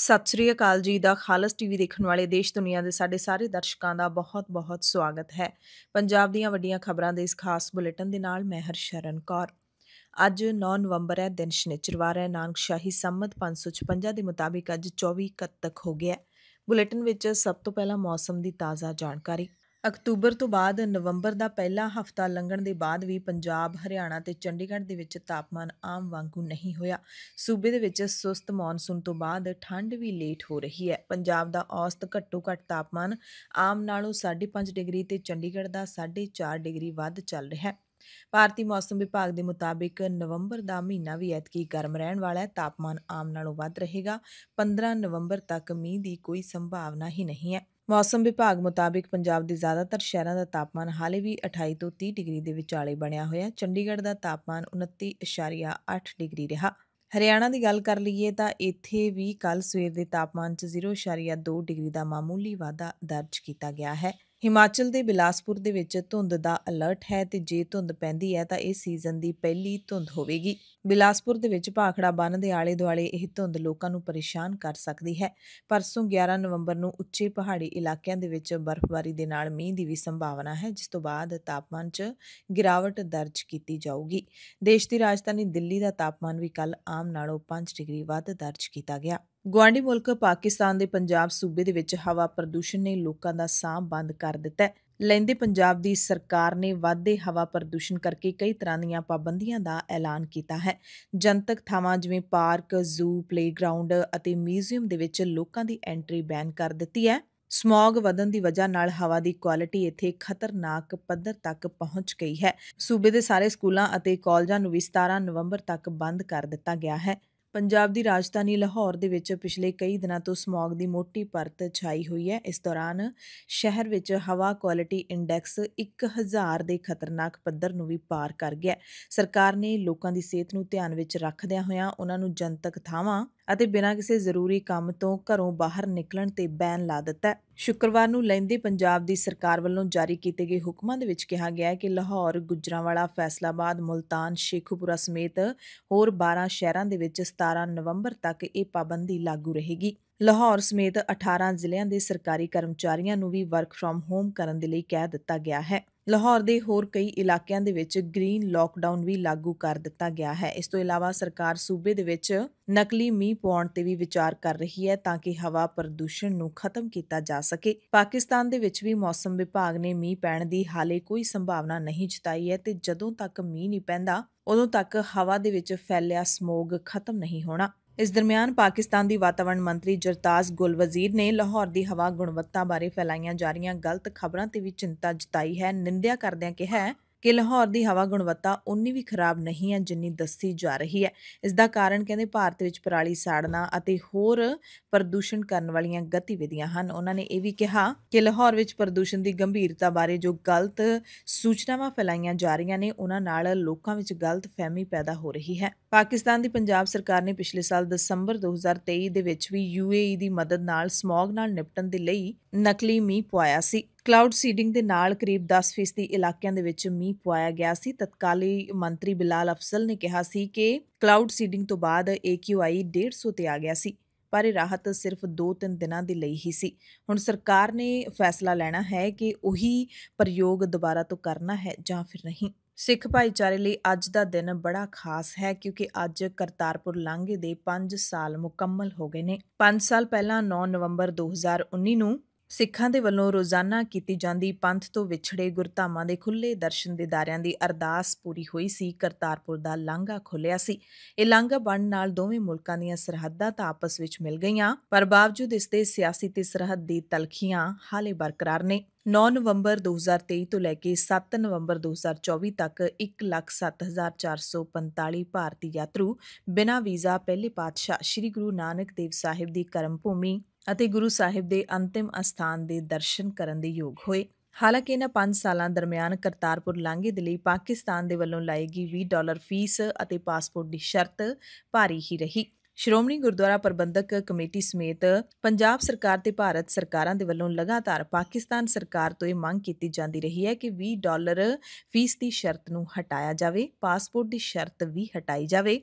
ਸਤਿ ਸ੍ਰੀ ਅਕਾਲ ਜੀ ਦਾ ਖਾਲਸ ਟੀਵੀ ਦੇਖਣ ਵਾਲੇ ਦੇਸ਼ ਦੁਨੀਆ ਦੇ ਸਾਡੇ ਸਾਰੇ ਦਰਸ਼ਕਾਂ ਦਾ ਬਹੁਤ-ਬਹੁਤ ਸਵਾਗਤ ਹੈ ਪੰਜਾਬ ਦੀਆਂ ਵੱਡੀਆਂ ਖਬਰਾਂ ਦੇ ਇਸ ਖਾਸ ਬੁਲੇਟਿਨ ਦੇ ਨਾਲ ਮੈਂ ਹਰਸ਼ਰਨ ਕੌਰ ਅੱਜ 9 ਨਵੰਬਰ ਹੈ ਦਿਨ ਸ਼ਨੀਚਰਵਾਰ ਹੈ ਨਾਨਕ ਸ਼ਾਹੀ ਸੰਮਤ 556 ਦੇ ਮੁਤਾਬਿਕ ਅੱਜ 24 ਕੱਤਕ ਹੋ ਗਿਆ ਬੁਲੇਟਿਨ ਵਿੱਚ ਸਭ ਤੋਂ ਪਹਿਲਾਂ ਮੌਸਮ ਦੀ ਤਾਜ਼ਾ ਜਾਣਕਾਰੀ ਅਕਤੂਬਰ ਤੋਂ ਬਾਅਦ ਨਵੰਬਰ ਦਾ ਪਹਿਲਾ ਹਫਤਾ ਲੰਘਣ ਦੇ ਬਾਅਦ ਵੀ ਪੰਜਾਬ, ਹਰਿਆਣਾ ਤੇ ਚੰਡੀਗੜ੍ਹ ਦੇ ਵਿੱਚ ਤਾਪਮਾਨ ਆਮ ਵਾਂਗੂ ਨਹੀਂ ਹੋਇਆ। ਸੂਬੇ ਦੇ ਵਿੱਚ ਸੁਸਤ ਮੌਨਸੂਨ ਤੋਂ ਬਾਅਦ ਠੰਡ ਵੀ ਲੇਟ ਹੋ ਰਹੀ ਹੈ। ਪੰਜਾਬ ਦਾ ਔਸਤ ਘੱਟੋ-ਘੱਟ ਤਾਪਮਾਨ ਆਮ ਨਾਲੋਂ 5.5 ਡਿਗਰੀ ਤੇ ਚੰਡੀਗੜ੍ਹ ਦਾ 4.5 ਡਿਗਰੀ ਵੱਧ ਚੱਲ ਰਿਹਾ ਹੈ। ਭਾਰਤੀ ਮੌਸਮ ਵਿਭਾਗ ਦੇ ਮੁਤਾਬਿਕ ਨਵੰਬਰ ਦਾ ਮਹੀਨਾ ਵੀ ਐਤਕੀ ਗਰਮ ਰਹਿਣ ਵਾਲਾ ਹੈ ਤਾਪਮਾਨ ਆਮ ਨਾਲੋਂ ਵੱਧ ਰਹੇਗਾ 15 ਨਵੰਬਰ ਤੱਕ ਮੀਂਹ ਦੀ ਕੋਈ ਸੰਭਾਵਨਾ ਹੀ ਨਹੀਂ ਹੈ ਮੌਸਮ ਵਿਭਾਗ ਮੁਤਾਬਕ ਪੰਜਾਬ ਦੇ ਜ਼ਿਆਦਾਤਰ ਸ਼ਹਿਰਾਂ ਦਾ ਤਾਪਮਾਨ ਹਾਲੇ ਵੀ 28 ਤੋਂ 30 ਡਿਗਰੀ ਦੇ ਵਿਚਾਲੇ ਬਣਿਆ ਹੋਇਆ ਚੰਡੀਗੜ੍ਹ ਦਾ ਤਾਪਮਾਨ 29.8 ਡਿਗਰੀ ਰਿਹਾ ਹਰਿਆਣਾ ਦੀ ਗੱਲ ਕਰ ਲਈਏ ਤਾਂ ਇੱਥੇ ਵੀ ਕੱਲ ਸਵੇਰ ਦੇ ਤਾਪਮਾਨ 'ਚ 0.2 ਡਿਗਰੀ ਦਾ ਮਾਮੂਲੀ ਵਾਧਾ ਦਰਜ ਕੀਤਾ ਗਿਆ ਹੈ ਹਿਮਾਚਲ ਦੇ ਬਿਲਾਸਪੁਰ ਦੇ ਵਿੱਚ ਧੁੰਦ ਦਾ ਅਲਰਟ ਹੈ ਤੇ ਜੇ ਧੁੰਦ ਪੈਂਦੀ ਹੈ ਤਾਂ ਇਹ ਸੀਜ਼ਨ ਦੀ ਪਹਿਲੀ ਧੁੰਦ ਹੋਵੇਗੀ ਬਿਲਾਸਪੁਰ ਦੇ ਵਿੱਚ ਭਾਖੜਾ ਬੰਨ ਦੇ ਆਲੇ ਦੁਆਲੇ ਇਹ ਧੁੰਦ ਲੋਕਾਂ ਨੂੰ ਪਰੇਸ਼ਾਨ ਕਰ ਸਕਦੀ ਹੈ ਪਰਸੋਂ 11 ਨਵੰਬਰ ਨੂੰ ਉੱਚੇ ਪਹਾੜੀ ਇਲਾਕਿਆਂ ਦੇ ਵਿੱਚ ਬਰਫ਼ਬਾਰੀ ਦੇ ਨਾਲ ਮੀਂਹ ਦੀ ਵੀ ਸੰਭਾਵਨਾ ਹੈ ਜਿਸ ਤੋਂ ਬਾਅਦ ਤਾਪਮਾਨ 'ਚ ਗਿਰਾਵਟ ਦਰਜ ਕੀਤੀ ਜਾਊਗੀ ਦੇਸ਼ ਦੀ ਰਾਜਧਾਨੀ ਦਿੱਲੀ ਦਾ ਤਾਪਮਾਨ ਵੀ ਕੱਲ ਆਮ ਨਾਲੋਂ 5 ਡਿਗਰੀ ਵੱਧ ਦਰਜ ਕੀਤਾ ਗਿਆ ਗਵਾਂਡੀ ਮੁਲਕ ਪਾਕਿਸਤਾਨ ਦੇ ਪੰਜਾਬ ਸੂਬੇ ਦੇ ਵਿੱਚ ਹਵਾ ਪ੍ਰਦੂਸ਼ਣ ਨੇ ਲੋਕਾਂ ਦਾ ਸਾਹ ਬੰਦ ਕਰ ਦਿੱਤਾ ਹੈ ਲੈਂਦੇ ਪੰਜਾਬ ਦੀ ਸਰਕਾਰ ਨੇ ਵਾਧੇ ਹਵਾ ਪ੍ਰਦੂਸ਼ਣ ਕਰਕੇ ਕਈ ਤਰ੍ਹਾਂ ਦੀਆਂ ਪਾਬੰਦੀਆਂ ਦਾ ਐਲਾਨ ਕੀਤਾ ਹੈ ਜਨਤਕ ਥਾਵਾਂ ਜਿਵੇਂ ਪਾਰਕ ਜ਼ੂ ਪਲੇਗਰਾਉਂਡ ਅਤੇ ਮਿਊਜ਼ੀਅਮ ਦੇ ਵਿੱਚ ਲੋਕਾਂ ਦੀ ਐਂਟਰੀ ਬੈਨ ਕਰ ਦਿੱਤੀ ਹੈ ਸਮੌਗ ਵਧਣ ਦੀ ਵਜ੍ਹਾ ਨਾਲ ਹਵਾ ਦੀ ਕੁਆਲਿਟੀ ਇੱਥੇ ਖਤਰਨਾਕ ਪੱਧਰ ਤੱਕ ਪਹੁੰਚ ਗਈ ਹੈ ਸੂਬੇ ਦੇ ਸਾਰੇ ਸਕੂਲਾਂ ਅਤੇ ਕਾਲਜਾਂ ਨੂੰ ਵੀ 17 ਨਵੰਬਰ ਤੱਕ ਬੰਦ ਕਰ ਦਿੱਤਾ ਗਿਆ ਹੈ ਪੰਜਾਬ ਦੀ ਰਾਜਧਾਨੀ ਲਾਹੌਰ ਦੇ ਵਿੱਚ ਪਿਛਲੇ ਕਈ ਦਿਨਾਂ ਤੋਂ ਸਮੌਗ ਦੀ ਮੋਟੀ ਪਰਤ ਛਾਈ ਹੋਈ ਹੈ ਇਸ ਦੌਰਾਨ ਸ਼ਹਿਰ ਵਿੱਚ ਹਵਾ ਕੁਆਲਿਟੀ ਇੰਡੈਕਸ 1000 ਦੇ ਖਤਰਨਾਕ ਪੱਧਰ ਨੂੰ ਵੀ ਪਾਰ ਕਰ ਗਿਆ ਸਰਕਾਰ ਨੇ ਲੋਕਾਂ ਦੀ ਸਿਹਤ ਨੂੰ ਧਿਆਨ ਵਿੱਚ ਰੱਖਦਿਆਂ ਹੋਇਆਂ ਉਹਨਾਂ ਨੂੰ ਜਨਤਕ ਥਾਵਾਂ ਅਤੇ ਬਿਨਾਂ ਕਿਸੇ ਜ਼ਰੂਰੀ ਕੰਮ ਤੋਂ ਘਰੋਂ ਬਾਹਰ ਨਿਕਲਣ ਤੇ ਬੈਨ ਲਾ ਦਿੱਤਾ ਸ਼ੁੱਕਰਵਾਰ ਨੂੰ ਲੈਂਦੇ ਪੰਜਾਬ ਦੀ ਸਰਕਾਰ ਵੱਲੋਂ ਜਾਰੀ ਕੀਤੇ ਗਏ ਹੁਕਮਾਂ ਦੇ ਵਿੱਚ ਕਿਹਾ ਗਿਆ ਹੈ ਕਿ ਲਾਹੌਰ, ਗੁਜਰਾਂਵਾਲਾ, ਫੈਸਲਾਬਾਦ, ਮੁਲਤਾਨ, ਸ਼ੇਖੂਪੁਰਾ ਸਮੇਤ ਹੋਰ 12 ਸ਼ਹਿਰਾਂ ਦੇ ਵਿੱਚ 17 ਨਵੰਬਰ ਤੱਕ ਇਹ ਪਾਬੰਦੀ ਲਾਗੂ ਰਹੇਗੀ। ਲਾਹੌਰ ਸਮੇਤ 18 ਜ਼ਿਲ੍ਹਿਆਂ ਦੇ ਸਰਕਾਰੀ ਕਰਮਚਾਰੀਆਂ ਨੂੰ ਵੀ ਵਰਕ ਫਰਮ ਹੋਮ ਕਰਨ ਦੇ ਲਈ ਕਹਿ ਦਿੱਤਾ ਗਿਆ ਹੈ। ਲਾਹੌਰ ਦੇ ਹੋਰ ਕਈ ਇਲਾਕਿਆਂ ਦੇ ਵਿੱਚ ਗ੍ਰੀਨ ਲਾਕਡਾਊਨ ਵੀ ਲਾਗੂ ਕਰ ਦਿੱਤਾ ਗਿਆ ਹੈ ਇਸ ਤੋਂ ਇਲਾਵਾ ਸਰਕਾਰ ਸੂਬੇ ਦੇ ਵਿੱਚ ਨਕਲੀ ਮੀਂਹ ਪਾਉਣ ਤੇ ਵੀ ਵਿਚਾਰ ਕਰ ਰਹੀ ਹੈ ਤਾਂ ਕਿ ਹਵਾ ਪ੍ਰਦੂਸ਼ਣ ਨੂੰ ਖਤਮ ਕੀਤਾ ਜਾ ਸਕੇ ਪਾਕਿਸਤਾਨ ਦੇ ਵਿੱਚ ਵੀ ਮੌਸਮ ਵਿਭਾਗ ਨੇ ਮੀਂਹ ਪੈਣ ਦੀ ਹਾਲੇ ਕੋਈ ਸੰਭਾਵਨਾ ਨਹੀਂ ਜਤਾਈ ਹੈ ਤੇ ਜਦੋਂ ਤੱਕ ਮੀਂਹ ਨਹੀਂ ਪੈਂਦਾ ਉਦੋਂ ਤੱਕ ਹਵਾ ਦੇ ਵਿੱਚ ਫੈਲਿਆ ਸਮੋਗ ਖਤਮ ਨਹੀਂ ਹੋਣਾ ਇਸ ਦਰਮਿਆਨ ਪਾਕਿਸਤਾਨ ਦੀ ਵਾਤਾਵਰਣ ਮੰਤਰੀ ਜਰਤਾਜ ਗੁਲਵਜ਼ੀਰ ਨੇ ਲਾਹੌਰ ਦੀ ਹਵਾ ਗੁਣਵੱਤਾ ਬਾਰੇ ਫੈਲਾਈਆਂ ਜਾ ਰਹੀਆਂ ਗਲਤ ਖਬਰਾਂ ਤੇ ਵੀ ਚਿੰਤਾ ਜਤਾਈ ਹੈ ਨਿੰਦਿਆ ਕਰਦਿਆਂ ਕਿਹਾ ਕਿ ਲਾਹੌਰ ਦੀ ਹਵਾ ਗੁਣਵੱਤਾ ਉਨੀ ਵੀ ਖਰਾਬ ਨਹੀਂ ਹੈ ਜਿੰਨੀ ਦੱਸੀ ਜਾ ਰਹੀ ਹੈ ਇਸ ਦਾ ਕਾਰਨ ਕਹਿੰਦੇ ਭਾਰਤ ਵਿੱਚ ਪਰਾਲੀ ਸਾੜਨਾ ਅਤੇ ਹੋਰ ਪ੍ਰਦੂਸ਼ਣ ਕਰਨ ਵਾਲੀਆਂ ਗਤੀਵਿਧੀਆਂ ਹਨ ਉਹਨਾਂ ਨੇ ਇਹ ਵੀ ਕਿਹਾ ਕਿ ਲਾਹੌਰ ਵਿੱਚ ਪ੍ਰਦੂਸ਼ਣ ਦੀ ਗੰਭੀਰਤਾ ਬਾਰੇ ਜੋ ਗਲਤ ਸੂਚਨਾਵਾਂ ਫੈਲਾਈਆਂ ਜਾ ਰਹੀਆਂ ਨੇ ਉਹਨਾਂ ਨਾਲ ਲੋਕਾਂ ਵਿੱਚ ਗਲਤ ਫਹਿਮੀ ਪੈਦਾ ਹੋ ਰਹੀ ਹੈ ਪਾਕਿਸਤਾਨ ਦੀ ਪੰਜਾਬ ਸਰਕਾਰ ਨੇ ਪਿਛਲੇ ਸਾਲ ਦਸੰਬਰ 2023 ਦੇ ਵਿੱਚ ਵੀ ਯੂਏਈ ਦੀ ਮਦਦ ਨਾਲ ਸਮੌਗ ਨਾਲ ਨਿਪਟਣ ਦੇ ਲਈ ਨਕਲੀ ਮੀਂਹ ਪਵਾਇਆ ਸੀ ਕਲਾਉਡ ਸੀਡਿੰਗ ਦੇ ਨਾਲ ਕਰੀਬ 10% ਫੀਸਦੀ ਇਲਾਕਿਆਂ ਦੇ ਵਿੱਚ ਮੀਂਹ ਪਵਾਇਆ ਗਿਆ ਸੀ ਤਤਕਾਲੀ ਮੰਤਰੀ ਬਿਲਾਲ ਅਫਸਲ ਨੇ ਕਿਹਾ ਸੀ ਕਿ ਕਲਾਉਡ ਸੀਡਿੰਗ ਤੋਂ ਬਾਅਦ AQI 150 ਤੇ ਆ ਗਿਆ ਸੀ ਪਰ ਇਹ ਰਾਹਤ ਸਿਰਫ 2-3 ਦਿਨਾਂ ਦੇ ਲਈ ਹੀ ਸੀ ਹੁਣ ਸਰਕਾਰ ਨੇ ਫੈਸਲਾ ਲੈਣਾ ਹੈ ਕਿ ਉਹੀ ਪ੍ਰਯੋਗ ਦੁਬਾਰਾ ਤੋਂ ਕਰਨਾ ਹੈ ਜਾਂ ਫਿਰ ਨਹੀਂ ਸਿੱਖ ਭਾਈਚਾਰੇ ਲਈ ਅੱਜ ਦਾ ਦਿਨ ਬੜਾ ਖਾਸ ਹੈ ਕਿਉਂਕਿ ਅੱਜ ਕਰਤਾਰਪੁਰ ਲਾਂਘੇ ਦੇ 5 ਸਾਲ ਮੁਕੰਮਲ ਹੋ ਗਏ ਨੇ 5 ਸਾਲ ਪਹਿਲਾਂ 9 ਨਵੰਬਰ 2019 ਨੂੰ ਸਿੱਖਾਂ ਦੇ ਵੱਲੋਂ ਰੋਜ਼ਾਨਾ ਕੀਤੀ ਜਾਂਦੀ ਪੰਥ ਤੋਂ ਵਿਛੜੇ ਗੁਰਧਾਮਾਂ ਦੇ ਖੁੱਲੇ ਦਰਸ਼ਨ ਦਿਦਾਰਿਆਂ ਦੀ ਅਰਦਾਸ ਪੂਰੀ ਹੋਈ ਸੀ ਕਰਤਾਰਪੁਰ ਦਾ ਲਾਂਘਾ ਖੁੱਲਿਆ ਸੀ ਇਹ ਲਾਂਘਾ ਬਣਨ ਨਾਲ ਦੋਵੇਂ ਮੁਲਕਾਂ ਦੀਆਂ ਸਰਹੱਦਾਂ ਤਾਂ ਆਪਸ ਵਿੱਚ ਮਿਲ ਗਈਆਂ ਪਰ ਬਾਵਜੂਦ ਇਸ ਦੇ ਸਿਆਸੀ ਤੇ ਸਰਹੱਦ ਦੀ ਤਲਖੀਆਂ ਹਾਲੇ ਬਰਕਰਾਰ ਨੇ 9 ਨਵੰਬਰ 2023 ਤੋਂ ਲੈ ਕੇ 7 ਨਵੰਬਰ 2024 ਤੱਕ 107445 ਭਾਰਤੀ ਯਾਤਰੂ ਬਿਨਾਂ ਵੀਜ਼ਾ ਪਹਿਲੇ ਪਾਤਸ਼ਾਹ ਸ੍ਰੀ ਗੁਰੂ ਨਾਨਕ ਦੇਵ ਸਾਹਿਬ ਦੀ ਕਰਮ ਭੂਮੀ ਅਤੇ ਗੁਰੂ ਸਾਹਿਬ ਦੇ ਅੰਤਿਮ ਅਸਥਾਨ ਦੇ ਦਰਸ਼ਨ ਕਰਨ ਦੇ ਯੋਗ ਹੋਏ ਹਾਲਾਂਕਿ ਇਹਨਾਂ 5 ਸਾਲਾਂ ਦਰਮਿਆਨ ਕਰਤਾਰਪੁਰ ਲਾਂਘੇ ਦੇ ਲਈ ਪਾਕਿਸਤਾਨ ਦੇ ਵੱਲੋਂ ਲਾਈ ਗਈ 20 ਡਾਲਰ ਫੀਸ ਅਤੇ ਪਾਸਪੋਰਟ ਦੀ ਸ਼ਰਤ ਭਾਰੀ ਹੀ ਰਹੀ ਸ਼੍ਰੋਮਣੀ ਗੁਰਦੁਆਰਾ ਪ੍ਰਬੰਧਕ ਕਮੇਟੀ ਸਮੇਤ ਪੰਜਾਬ ਸਰਕਾਰ ਤੇ ਭਾਰਤ ਸਰਕਾਰਾਂ ਦੇ ਵੱਲੋਂ ਲਗਾਤਾਰ ਪਾਕਿਸਤਾਨ ਸਰਕਾਰ ਤੋਂ ਇਹ ਮੰਗ ਕੀਤੀ ਜਾਂਦੀ ਰਹੀ ਹੈ ਕਿ 20 ਡਾਲਰ ਫੀਸ ਦੀ ਸ਼ਰਤ ਨੂੰ ਹਟਾਇਆ ਜਾਵੇ ਪਾਸਪੋਰਟ ਦੀ ਸ਼ਰਤ ਵੀ ਹਟਾਈ ਜਾਵੇ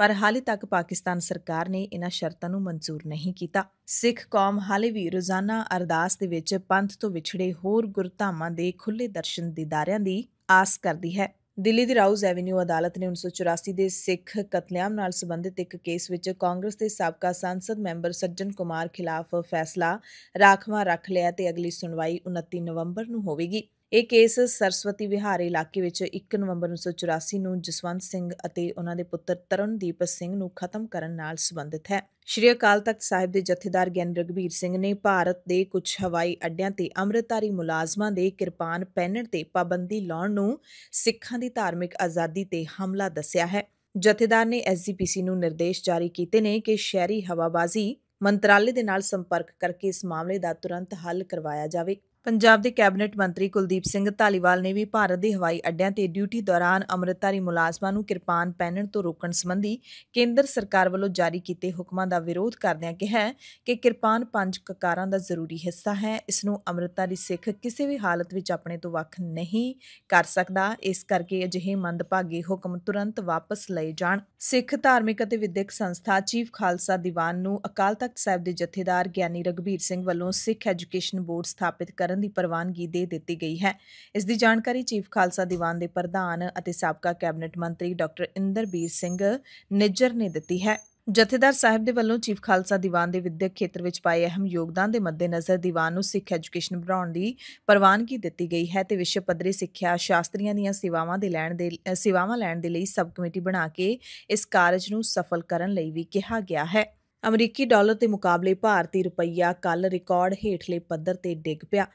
ਪਰ ਹਾਲੇ ਤੱਕ ਪਾਕਿਸਤਾਨ ਸਰਕਾਰ ਨੇ ਇਹਨਾਂ ਸ਼ਰਤਾਂ ਨੂੰ ਮਨਜ਼ੂਰ ਨਹੀਂ ਕੀਤਾ ਸਿੱਖ ਕੌਮ ਹਾਲੇ ਵੀ ਰੋਜ਼ਾਨਾ ਅਰਦਾਸ ਦੇ ਵਿੱਚ ਪੰਥ ਤੋਂ ਵਿਛੜੇ ਹੋਰ ਗੁਰਧਾਮਾਂ ਦੇ ਖੁੱਲੇ ਦਰਸ਼ਨ ਦੀਦਾਰਿਆਂ ਦੀ ਆਸ ਕਰਦੀ ਹੈ ਦਿੱਲੀ ਦੀ ਰਾਉਜ਼ ਐਵੇਨਿਊ ਅਦਾਲਤ ਨੇ 1984 ਦੇ ਸਿੱਖ ਕਤਲੇਆਮ ਨਾਲ ਸੰਬੰਧਿਤ ਇੱਕ ਕੇਸ ਵਿੱਚ ਕਾਂਗਰਸ ਦੇ ਸਾਬਕਾ ਸੰਸਦ ਮੈਂਬਰ ਸੱਜਣ ਕੁਮਾਰ ਖਿਲਾਫ ਫੈਸਲਾ ਰਾਖਵਾ ਰੱਖ ਲਿਆ ਤੇ ਅਗਲੀ ਸੁਣਵਾਈ 29 ਨਵੰਬਰ ਨੂੰ ਹੋਵੇਗੀ ਇਹ ਕੇਸ ਸਰਸਵਤੀ ਵਿਹਾਰ ਇਲਾਕੇ ਵਿੱਚ 1 ਨਵੰਬਰ 1984 ਨੂੰ ਜਸਵੰਤ ਸਿੰਘ ਅਤੇ ਉਹਨਾਂ ਦੇ ਪੁੱਤਰ ਤਰਨਦੀਪ ਸਿੰਘ ਨੂੰ ਖਤਮ ਕਰਨ ਨਾਲ ਸੰਬੰਧਿਤ ਹੈ ਸ਼੍ਰੀ ਅਕਾਲ ਤਖਤ ਸਾਹਿਬ ਦੇ ਜਥੇਦਾਰ ਗਿਆਨ ਰਗਵੀਰ ਸਿੰਘ ਨੇ ਭਾਰਤ ਦੇ ਕੁਝ ਹਵਾਈ ਅੱਡਿਆਂ ਤੇ ਅੰਮ੍ਰਿਤਧਾਰੀ ਮੁਲਾਜ਼ਮਾਂ ਦੇ ਕਿਰਪਾਨ ਪਹਿਨਣ ਤੇ ਪਾਬੰਦੀ ਲਾਉਣ ਨੂੰ ਸਿੱਖਾਂ ਦੀ ਧਾਰਮਿਕ ਆਜ਼ਾਦੀ ਤੇ ਹਮਲਾ ਦੱਸਿਆ ਹੈ ਜਥੇਦਾਰ ਨੇ ਐਸਜੀਪੀਸੀ ਨੂੰ ਨਿਰਦੇਸ਼ ਜਾਰੀ ਕੀਤੇ ਨੇ ਕਿ ਸ਼ਹਿਰੀ ਹਵਾਬਾਜ਼ੀ ਮੰਤਰਾਲੇ ਦੇ ਨਾਲ ਸੰਪਰਕ ਕਰਕੇ ਇਸ ਮਾਮਲੇ ਦਾ ਤੁਰੰਤ ਹੱਲ ਕਰਵਾਇਆ ਜਾਵੇ ਪੰਜਾਬ ਦੇ ਕੈਬਨਿਟ ਮੰਤਰੀ ਕੁਲਦੀਪ ਸਿੰਘ ਧਾਲੀਵਾਲ ਨੇ ਵੀ ਭਾਰਤ ਦੇ ਹਵਾਈ ਅੱਡਿਆਂ ਤੇ ਡਿਊਟੀ ਦੌਰਾਨ ਅਮਰਤਾਰੀ ਮੁਲਾਜ਼ਮਾਂ ਨੂੰ ਕਿਰਪਾਨ ਪਹਿਨਣ ਤੋਂ ਰੋਕਣ ਸੰਬੰਧੀ ਕੇਂਦਰ ਸਰਕਾਰ ਵੱਲੋਂ ਜਾਰੀ ਕੀਤੇ ਹੁਕਮਾਂ ਦਾ ਵਿਰੋਧ ਕਰਦਿਆਂ ਕਿਹਾ ਕਿ ਕਿਰਪਾਨ ਪੰਜ ਕਕਾਰਾਂ ਦਾ ਜ਼ਰੂਰੀ ਹਿੱਸਾ ਹੈ ਇਸ ਨੂੰ ਅਮਰਤਾਰੀ ਸਿੱਖ ਕਿਸੇ ਵੀ ਹਾਲਤ ਵਿੱਚ ਆਪਣੇ ਤੋਂ ਵੱਖ ਨਹੀਂ ਕਰ ਸਕਦਾ ਇਸ ਕਰਕੇ ਅਜਿਹੇ ਮੰਦਭਾਗੇ ਹੁਕਮ ਤੁਰੰਤ ਵਾਪਸ ਲਏ ਜਾਣ ਸਿੱਖ ਧਾਰਮਿਕ ਅਤੇ ਵਿਦਿਅਕ ਸੰਸਥਾ ਚੀਫ ਖਾਲਸਾ ਦੀਵਾਨ ਨੂੰ ਅਕਾਲ ਤਖਤ ਸਾਹਿਬ ਦੇ ਜਥੇਦਾਰ ਗਿਆਨੀ ਰਗਵੀਰ ਸਿੰਘ ਵੱਲੋਂ ਸਿੱਖ ਐਜੂਕੇਸ਼ਨ ਬੋਰਡ ਸਥਾਪਿਤ ਕਰਨ ਕਰਨ ਦੀ ਪ੍ਰਵਾਨਗੀ ਦੇ ਦਿੱਤੀ ਗਈ ਹੈ ਇਸ ਦੀ ਜਾਣਕਾਰੀ ਚੀਫ ਖਾਲਸਾ ਦੀਵਾਨ ਦੇ ਪ੍ਰਧਾਨ ਅਤੇ ਸਾਬਕਾ ਕੈਬਨਿਟ ਮੰਤਰੀ ਡਾਕਟਰ ਇੰਦਰਬੀਰ ਸਿੰਘ ਨਿੱਜਰ ਨੇ ਦਿੱਤੀ ਹੈ ਜਥੇਦਾਰ ਸਾਹਿਬ ਦੇ ਵੱਲੋਂ ਚੀਫ ਖਾਲਸਾ ਦੀਵਾਨ ਦੇ ਵਿਦਿਅਕ ਖੇਤਰ ਵਿੱਚ ਪਾਏ ਅਹਿਮ ਯੋਗਦਾਨ ਦੇ ਮੱਦੇਨਜ਼ਰ ਦੀਵਾਨ ਨੂੰ ਸਿੱਖ ਐਜੂਕੇਸ਼ਨ ਬਣਾਉਣ ਦੀ ਪ੍ਰਵਾਨਗੀ ਦਿੱਤੀ ਗਈ ਹੈ ਤੇ ਵਿਸ਼ਵ ਪੱਧਰੀ ਸਿੱਖਿਆ ਸ਼ਾਸਤਰੀਆਂ ਦੀਆਂ ਸੇਵਾਵਾਂ ਦੇ ਲੈਣ ਦੇ ਸੇਵਾਵਾਂ ਲੈਣ ਦੇ ਲਈ ਸਬ ਕਮੇਟੀ ਬਣਾ ਕੇ ਇਸ ਕਾਰਜ ਨੂੰ ਸਫਲ ਕਰਨ ਲਈ ਵੀ ਕਿਹਾ ਗਿਆ ਹੈ ਅਮਰੀਕੀ ਡਾਲਰ ਦੇ ਮੁਕਾਬਲੇ ਭਾਰਤੀ ਰੁਪਈਆ ਕੱਲ ਰਿਕਾਰਡ ਹੇਠਲੇ ਪੱਧਰ ਤੇ ਡਿੱਗ ਪਿਆ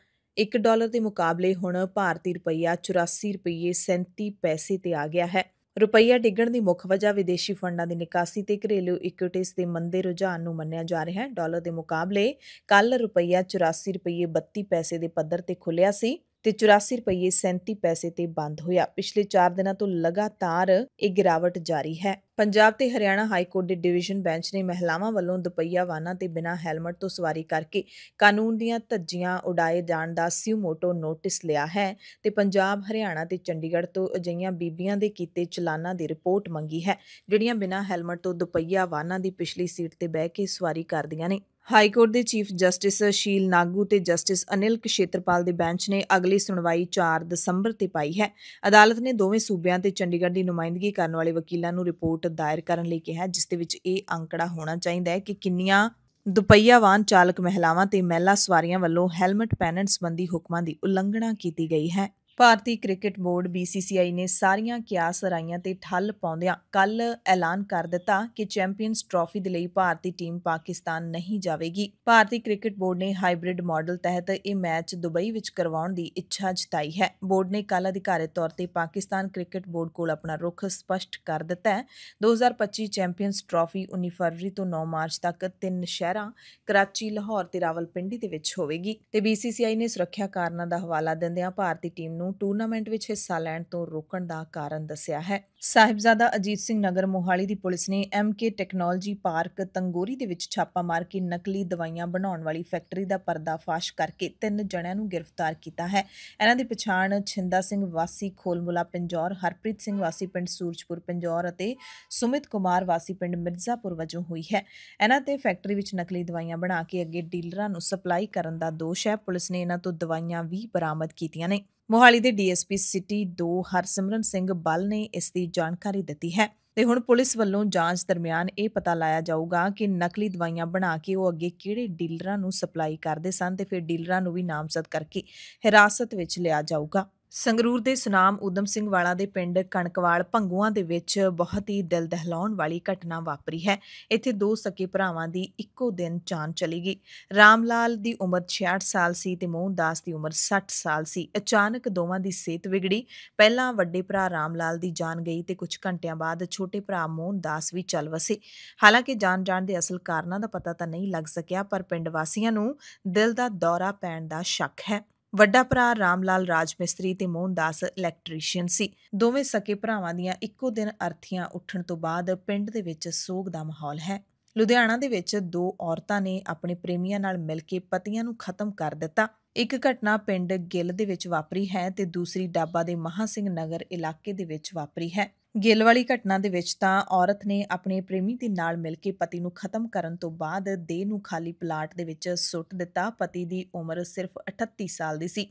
1 ਡਾਲਰ ਦੇ ਮੁਕਾਬਲੇ ਹੁਣ ਭਾਰਤੀ ਰੁਪਈਆ 84 ਰੁਪਏ 37 ਪੈਸੇ ਤੇ ਆ ਗਿਆ ਹੈ ਰੁਪਈਆ ਡਿੱਗਣ ਦੀ ਮੁੱਖ ਵਜ੍ਹਾ ਵਿਦੇਸ਼ੀ ਫੰਡਾਂ ਦੀ ਨਿਕਾਸੀ ਤੇ ਘਰੇਲੂ ਇਕੁਇਟੀਜ਼ ਦੇ ਮੰਦੇ ਰੁਝਾਨ ਨੂੰ ਮੰਨਿਆ ਜਾ ਰਿਹਾ ਹੈ ਡਾਲਰ ਦੇ ਮੁਕਾਬਲੇ ਕੱਲ ਰੁਪਈਆ 84 ਰੁਪਏ 32 ਪੈਸੇ ਦੇ ਪੱਧਰ ਤੇ ਖੁੱਲਿਆ ਸੀ ਤੇ 84 ਰੁਪਏ 37 ਪੈਸੇ ਤੇ ਬੰਦ ਹੋਇਆ ਪਿਛਲੇ 4 ਦਿਨਾਂ ਤੋਂ ਲਗਾਤਾਰ ਇਹ ਗਿਰਾਵਟ ਜਾਰੀ ਹੈ ਪੰਜਾਬ ਤੇ ਹਰਿਆਣਾ ਹਾਈ ਕੋਰਟ ਦੇ ਡਿਵੀਜ਼ਨ ਬੈਂਚ ਨੇ ਮਹਿਲਾਵਾਂ ਵੱਲੋਂ ਦੁਪਹੀਆ ਵਾਹਨਾਂ ਤੇ ਬਿਨਾਂ ਹੈਲਮਟ ਤੋਂ ਸਵਾਰੀ ਕਰਕੇ ਕਾਨੂੰਨ ਦੀਆਂ ਧੱਜੀਆਂ ਉਡਾਏ ਜਾਣ ਦਾ ਸਿਊ ਮੋਟੋ ਨੋਟਿਸ ਲਿਆ ਹੈ ਤੇ ਪੰਜਾਬ ਹਰਿਆਣਾ ਤੇ ਚੰਡੀਗੜ੍ਹ ਤੋਂ ਅਜਈਆਂ ਬੀਬੀਆਂ ਦੇ ਕੀਤੇ ਚਲਾਨਾਂ ਦੀ ਰਿਪੋਰਟ ਮੰਗੀ ਹੈ ਜਿਹੜੀਆਂ ਬਿਨਾਂ ਹੈਲਮਟ ਤੋਂ ਦੁਪਹੀਆ ਵਾਹਨਾਂ ਦੀ ਪਿਛਲੀ ਸੀਟ ਤੇ ਬਹਿ ਕੇ ਸਵਾਰੀ ਕਰਦੀਆਂ ਨੇ ਹਾਈ ਕੋਰਟ ਦੇ ਚੀਫ ਜਸਟਿਸ ਸ਼ੀਲ ਨਾਗੂ ਤੇ ਜਸਟਿਸ ਅਨਿਲ ਕਸ਼ੇਤਰਪਾਲ ਦੇ ਬੈਂਚ ਨੇ ਅਗਲੀ ਸੁਣਵਾਈ 4 ਦਸੰਬਰ ਤੇ ਪਾਈ ਹੈ ਅਦਾਲਤ ਨੇ ਦੋਵੇਂ ਸੂਬਿਆਂ ਤੇ ਚੰਡੀਗੜ੍ਹ ਦੀ ਨੁਮਾਇੰਦਗੀ ਕਰਨ ਵਾਲੇ ਵਕੀਲਾਂ ਨੂੰ ਰਿਪੋਰਟ ਦਾਇਰ ਕਰਨ ਲਈ ਕਿਹਾ ਜਿਸ ਦੇ ਵਿੱਚ ਇਹ ਅੰਕੜਾ ਹੋਣਾ ਚਾਹੀਦਾ ਹੈ ਕਿ ਕਿੰਨੀਆਂ ਦੁਪਹੀਆ ਵਾਹਨ ਚਾਲਕ ਮਹਿਲਾਵਾਂ ਤੇ ਮਹਿਲਾ ਸਵਾਰੀਆਂ ਵੱਲੋਂ ਹੈਲਮਟ ਪਹਿਨਣ ਸੰਬੰਧੀ ਹੁਕਮਾਂ ਦੀ ਉਲੰਘਣਾ ਕੀਤੀ ਗਈ ਹੈ ਭਾਰਤੀ ਕ੍ਰਿਕਟ ਬੋਰਡ BCCI ਨੇ ਸਾਰੀਆਂ ਕਿਆਸ ਰਾਈਆਂ ਤੇ ਠੱਲ ਪਾਉਂਦਿਆਂ ਕੱਲ ਐਲਾਨ ਕਰ ਦਿੱਤਾ ਕਿ ਚੈਂਪੀਅਨਸ ਟਰਾਫੀ ਦੇ ਲਈ ਭਾਰਤੀ ਟੀਮ ਪਾਕਿਸਤਾਨ ਨਹੀਂ ਜਾਵੇਗੀ ਭਾਰਤੀ ਕ੍ਰਿਕਟ ਬੋਰਡ ਨੇ ਹਾਈਬ੍ਰਿਡ ਮਾਡਲ ਤਹਿਤ ਇਹ ਮੈਚ ਦੁਬਈ ਵਿੱਚ ਕਰਵਾਉਣ ਦੀ ਇੱਛਾ ਜਤਾਈ ਹੈ ਬੋਰਡ ਨੇ ਕੱਲ ਅਧਿਕਾਰਤ ਤੌਰ ਤੇ ਪਾਕਿਸਤਾਨ ਕ੍ਰਿਕਟ ਬੋਰਡ ਕੋਲ ਆਪਣਾ ਰੁਖ ਸਪਸ਼ਟ ਕਰ ਦਿੱਤਾ ਹੈ 2025 ਚੈਂਪੀਅਨਸ ਟਰਾਫੀ 19 ਫਰਵਰੀ ਤੋਂ 9 ਮਾਰਚ ਤੱਕ ਤਿੰਨ ਸ਼ਹਿਰਾਂ ਕਰਾਚੀ ਲਾਹੌਰ ਤੇ ਰਾਵਲਪਿੰਡੀ ਦੇ ਵਿੱਚ ਹੋਵੇਗੀ ਤੇ BCCI ਨੇ ਸੁਰੱਖਿਆ ਕਾਰਨਾਂ ਦਾ ਹਵਾਲਾ ਦਿੰਦਿਆਂ ਭਾਰਤੀ ਟੀਮ ਨੂੰ ਨੂੰ ਟੂਰਨਾਮੈਂਟ ਵਿੱਚ ਹਿੱਸਾ ਲੈਣ ਤੋਂ ਰੋਕਣ ਦਾ ਕਾਰਨ ਦੱਸਿਆ ਹੈ ਸਾਹਿਬਜ਼ਾਦਾ ਅਜੀਤ ਸਿੰਘ ਨਗਰ ਮੋਹਾਲੀ ਦੀ ਪੁਲਿਸ ਨੇ ਐਮਕੇ ਟੈਕਨੋਲੋਜੀ ਪਾਰਕ ਤੰਗੋਰੀ ਦੇ ਵਿੱਚ ਛਾਪਾ ਮਾਰ ਕੇ ਨਕਲੀ ਦਵਾਈਆਂ ਬਣਾਉਣ ਵਾਲੀ ਫੈਕਟਰੀ ਦਾ ਪਰਦਾਫਾਸ਼ ਕਰਕੇ ਤਿੰਨ ਜਣਿਆਂ ਨੂੰ ਗ੍ਰਿਫਤਾਰ ਕੀਤਾ ਹੈ ਇਹਨਾਂ ਦੀ ਪਛਾਣ ਛਿੰਦਾ ਸਿੰਘ ਵਾਸੀ ਖੋਲਮੁਲਾ ਪੰਜੌਰ ਹਰਪ੍ਰੀਤ ਸਿੰਘ ਵਾਸੀ ਪਿੰਡ ਸੂਰਜਪੁਰ ਪੰਜੌਰ ਅਤੇ ਸੁਮਿਤ ਕੁਮਾਰ ਵਾਸੀ ਪਿੰਡ ਮਿਰਜ਼ਾਪੁਰ ਵਜੋਂ ਹੋਈ ਹੈ ਇਹਨਾਂ ਤੇ ਫੈਕਟਰੀ ਵਿੱਚ ਨਕਲੀ ਦਵਾਈਆਂ ਬਣਾ ਕੇ ਅੱਗੇ ਡੀਲਰਾਂ ਨੂੰ ਸਪਲਾਈ ਕਰਨ ਦਾ ਦੋਸ਼ ਹੈ ਪੁਲਿਸ ਨੇ ਇਹਨਾਂ ਤੋਂ ਦਵਾਈਆਂ ਵੀ ਬਰਾਮਦ ਕੀਤੀਆਂ ਨੇ ਮੋਹਾਲੀ ਦੇ ਡੀਐਸਪੀ ਸਿਟੀ 2 ਹਰਸਿਮਰਨ ਸਿੰਘ ਬੱਲ ਨੇ ਇਸ ਦੀ ਜਾਣਕਾਰੀ ਦਿੱਤੀ ਹੈ ਤੇ ਹੁਣ ਪੁਲਿਸ ਵੱਲੋਂ ਜਾਂਚ ਦਰਮਿਆਨ ਇਹ ਪਤਾ ਲਾਇਆ ਜਾਊਗਾ ਕਿ ਨਕਲੀ ਦਵਾਈਆਂ ਬਣਾ ਕੇ ਉਹ ਅੱਗੇ ਕਿਹੜੇ ਡੀਲਰਾਂ ਨੂੰ ਸਪਲਾਈ ਕਰਦੇ ਸਨ ਤੇ ਫਿਰ ਡੀਲਰਾਂ ਨੂੰ ਵੀ ਨਾਮਜ਼ਦ ਕਰਕੇ ਹਿਰਾਸਤ ਵਿੱਚ ਲਿਆ ਜਾਊਗਾ ਸੰਗਰੂਰ ਦੇ ਸੁਨਾਮ ਉਦਮ ਸਿੰਘ ਵਾਲਾ ਦੇ ਪਿੰਡ ਕਣਕਵਾਲ ਭੰਗੂਆਂ ਦੇ ਵਿੱਚ ਬਹੁਤ ਹੀ ਦਿਲ ਦਹਿਲਾਉਣ ਵਾਲੀ ਘਟਨਾ ਵਾਪਰੀ ਹੈ ਇੱਥੇ ਦੋ ਸਕੇ ਭਰਾਵਾਂ ਦੀ ਇੱਕੋ ਦਿਨ ਜਾਨ ਚਲੀ ਗਈ ਰਾਮਲਾਲ ਦੀ ਉਮਰ 66 ਸਾਲ ਸੀ ਤੇ ਮੋਹਨਦਾਸ ਦੀ ਉਮਰ 60 ਸਾਲ ਸੀ ਅਚਾਨਕ ਦੋਵਾਂ ਦੀ ਸਿਹਤ ਵਿਗੜੀ ਪਹਿਲਾਂ ਵੱਡੇ ਭਰਾ ਰਾਮਲਾਲ ਦੀ ਜਾਨ ਗਈ ਤੇ ਕੁਝ ਘੰਟਿਆਂ ਬਾਅਦ ਛੋਟੇ ਭਰਾ ਮੋਹਨਦਾਸ ਵੀ ਚਲ ਵਸੇ ਹਾਲਾਂਕਿ ਜਾਨ ਜਾਣ ਦੇ ਅਸਲ ਕਾਰਨਾਂ ਦਾ ਪਤਾ ਤਾਂ ਨਹੀਂ ਲੱਗ ਸਕਿਆ ਪਰ ਪਿੰਡ ਵਾਸੀਆਂ ਨੂੰ ਦਿਲ ਦਾ ਦੌਰਾ ਪੈਣ ਦਾ ਸ਼ੱਕ ਹੈ ਵੱਡਾ ਭਰਾ ਰਾਮਲਾਲ ਰਾਜ ਮਿਸਤਰੀ ਤੇ ਮੋਹਨਦਾਸ ਇਲੈਕਟ੍ਰੀਸ਼ੀਅਨ ਸੀ ਦੋਵੇਂ ਸਕੇ ਭਰਾਵਾਂ ਦੀਆਂ ਇੱਕੋ ਦਿਨ ਅਰਥੀਆਂ ਉੱਠਣ ਤੋਂ ਬਾਅਦ ਪਿੰਡ ਦੇ ਵਿੱਚ ਸੋਗ ਦਾ ਮਾਹੌਲ ਹੈ ਲੁਧਿਆਣਾ ਦੇ ਵਿੱਚ ਦੋ ਔਰਤਾਂ ਨੇ ਆਪਣੇ ਪ੍ਰੇਮੀਆਂ ਨਾਲ ਮਿਲ ਕੇ ਪਤੀਆਂ ਨੂੰ ਖਤਮ ਕਰ ਦਿੱਤਾ ਇੱਕ ਘਟਨਾ ਪਿੰਡ ਗਿੱਲ ਦੇ ਵਿੱਚ ਵਾਪਰੀ ਹੈ ਤੇ ਦੂਸਰੀ ਡਾਬਾ ਦੇ ਮਹਾ ਸਿੰਘ ਨਗਰ ਇਲਾਕੇ ਦੇ ਵਿੱਚ ਵਾਪਰੀ ਹੈ ਗਿੱਲ ਵਾਲੀ ਘਟਨਾ ਦੇ ਵਿੱਚ ਤਾਂ ਔਰਤ ਨੇ ਆਪਣੇ ਪ੍ਰੇਮੀ ਦੇ ਨਾਲ ਮਿਲ ਕੇ ਪਤੀ ਨੂੰ ਖਤਮ ਕਰਨ ਤੋਂ ਬਾਅਦ ਦੇਹ ਨੂੰ ਖਾਲੀ ਪਲਾਟ ਦੇ ਵਿੱਚ ਸੁੱਟ ਦਿੱਤਾ ਪਤੀ ਦੀ ਉਮਰ ਸਿਰਫ 38 ਸਾਲ ਦੀ ਸੀ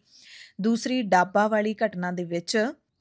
ਦੂਸਰੀ ਡਾਬਾ ਵਾਲੀ ਘਟਨਾ ਦੇ ਵਿੱਚ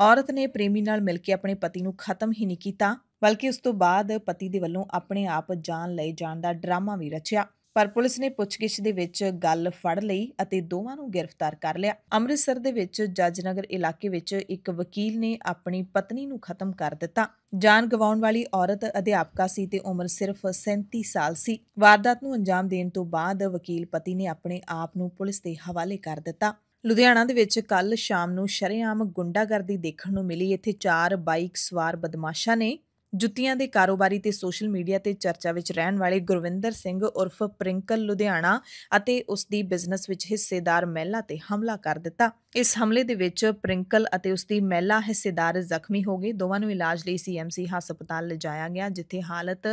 ਔਰਤ ਨੇ ਪ੍ਰੇਮੀ ਨਾਲ ਮਿਲ ਕੇ ਆਪਣੇ ਪਤੀ ਨੂੰ ਖਤਮ ਹੀ ਨਹੀਂ ਕੀਤਾ ਬਲਕਿ ਉਸ ਤੋਂ ਬਾਅਦ ਪਤੀ ਦੇ ਵੱਲੋਂ ਆਪਣੇ ਆਪ ਜਾਨ ਲਈ ਜਾਣ ਦਾ ਡਰਾਮਾ ਵੀ ਰਚਿਆ ਪਰ ਪੁਲਿਸ ਨੇ ਪੁੱਛਗਿੱਛ ਦੇ ਵਿੱਚ ਗੱਲ ਫੜ ਲਈ ਅਤੇ ਦੋਵਾਂ ਨੂੰ ਗ੍ਰਿਫਤਾਰ ਕਰ ਲਿਆ ਅੰਮ੍ਰਿਤਸਰ ਦੇ ਵਿੱਚ ਜੱਜਨਗਰ ਇਲਾਕੇ ਵਿੱਚ ਇੱਕ ਵਕੀਲ ਨੇ ਆਪਣੀ ਪਤਨੀ ਨੂੰ ਖਤਮ ਕਰ ਦਿੱਤਾ ਜਾਨ ਗਵਾਉਣ ਵਾਲੀ ਔਰਤ ਅਧਿਆਪਕਾ ਸੀ ਤੇ ਉਮਰ ਸਿਰਫ 37 ਸਾਲ ਸੀ ਵਾਰਦਾਤ ਨੂੰ ਅੰਜਾਮ ਦੇਣ ਤੋਂ ਬਾਅਦ ਵਕੀਲ ਪਤੀ ਨੇ ਆਪਣੇ ਆਪ ਨੂੰ ਪੁਲਿਸ ਦੇ ਹਵਾਲੇ ਕਰ ਦਿੱਤਾ ਲੁਧਿਆਣਾ ਦੇ ਵਿੱਚ ਕੱਲ ਸ਼ਾਮ ਨੂੰ ਸ਼ਰੇਆਮ ਗੁੰਡਾਗਰਦੀ ਦੇਖਣ ਨੂੰ ਮਿਲੀ ਇੱਥੇ 4 ਬਾਈਕ ਸਵਾਰ ਬਦਮਾਸ਼ਾਂ ਨੇ ਜੁੱਤੀਆਂ ਦੇ ਕਾਰੋਬਾਰੀ ਤੇ ਸੋਸ਼ਲ ਮੀਡੀਆ ਤੇ ਚਰਚਾ ਵਿੱਚ ਰਹਿਣ ਵਾਲੇ ਗੁਰਵਿੰਦਰ ਸਿੰਘ ਉਰਫ ਪ੍ਰਿੰਕਲ ਲੁਧਿਆਣਾ ਅਤੇ ਉਸ ਦੀ ਬਿਜ਼ਨਸ ਵਿੱਚ ਹਿੱਸੇਦਾਰ ਮਹਿਲਾ ਤੇ ਹਮਲਾ ਕਰ ਦਿੱਤਾ ਇਸ ਹਮਲੇ ਦੇ ਵਿੱਚ ਪ੍ਰਿੰਕਲ ਅਤੇ ਉਸ ਦੀ ਮਹਿਲਾ ਹਿੱਸੇਦਾਰ ਜ਼ਖਮੀ ਹੋ ਗਏ ਦੋਵਾਂ ਨੂੰ ਇਲਾਜ ਲਈ ਸੀਐਮਸੀ ਹਸਪਤਾਲ ਲਿਜਾਇਆ ਗਿਆ ਜਿੱਥੇ ਹਾਲਤ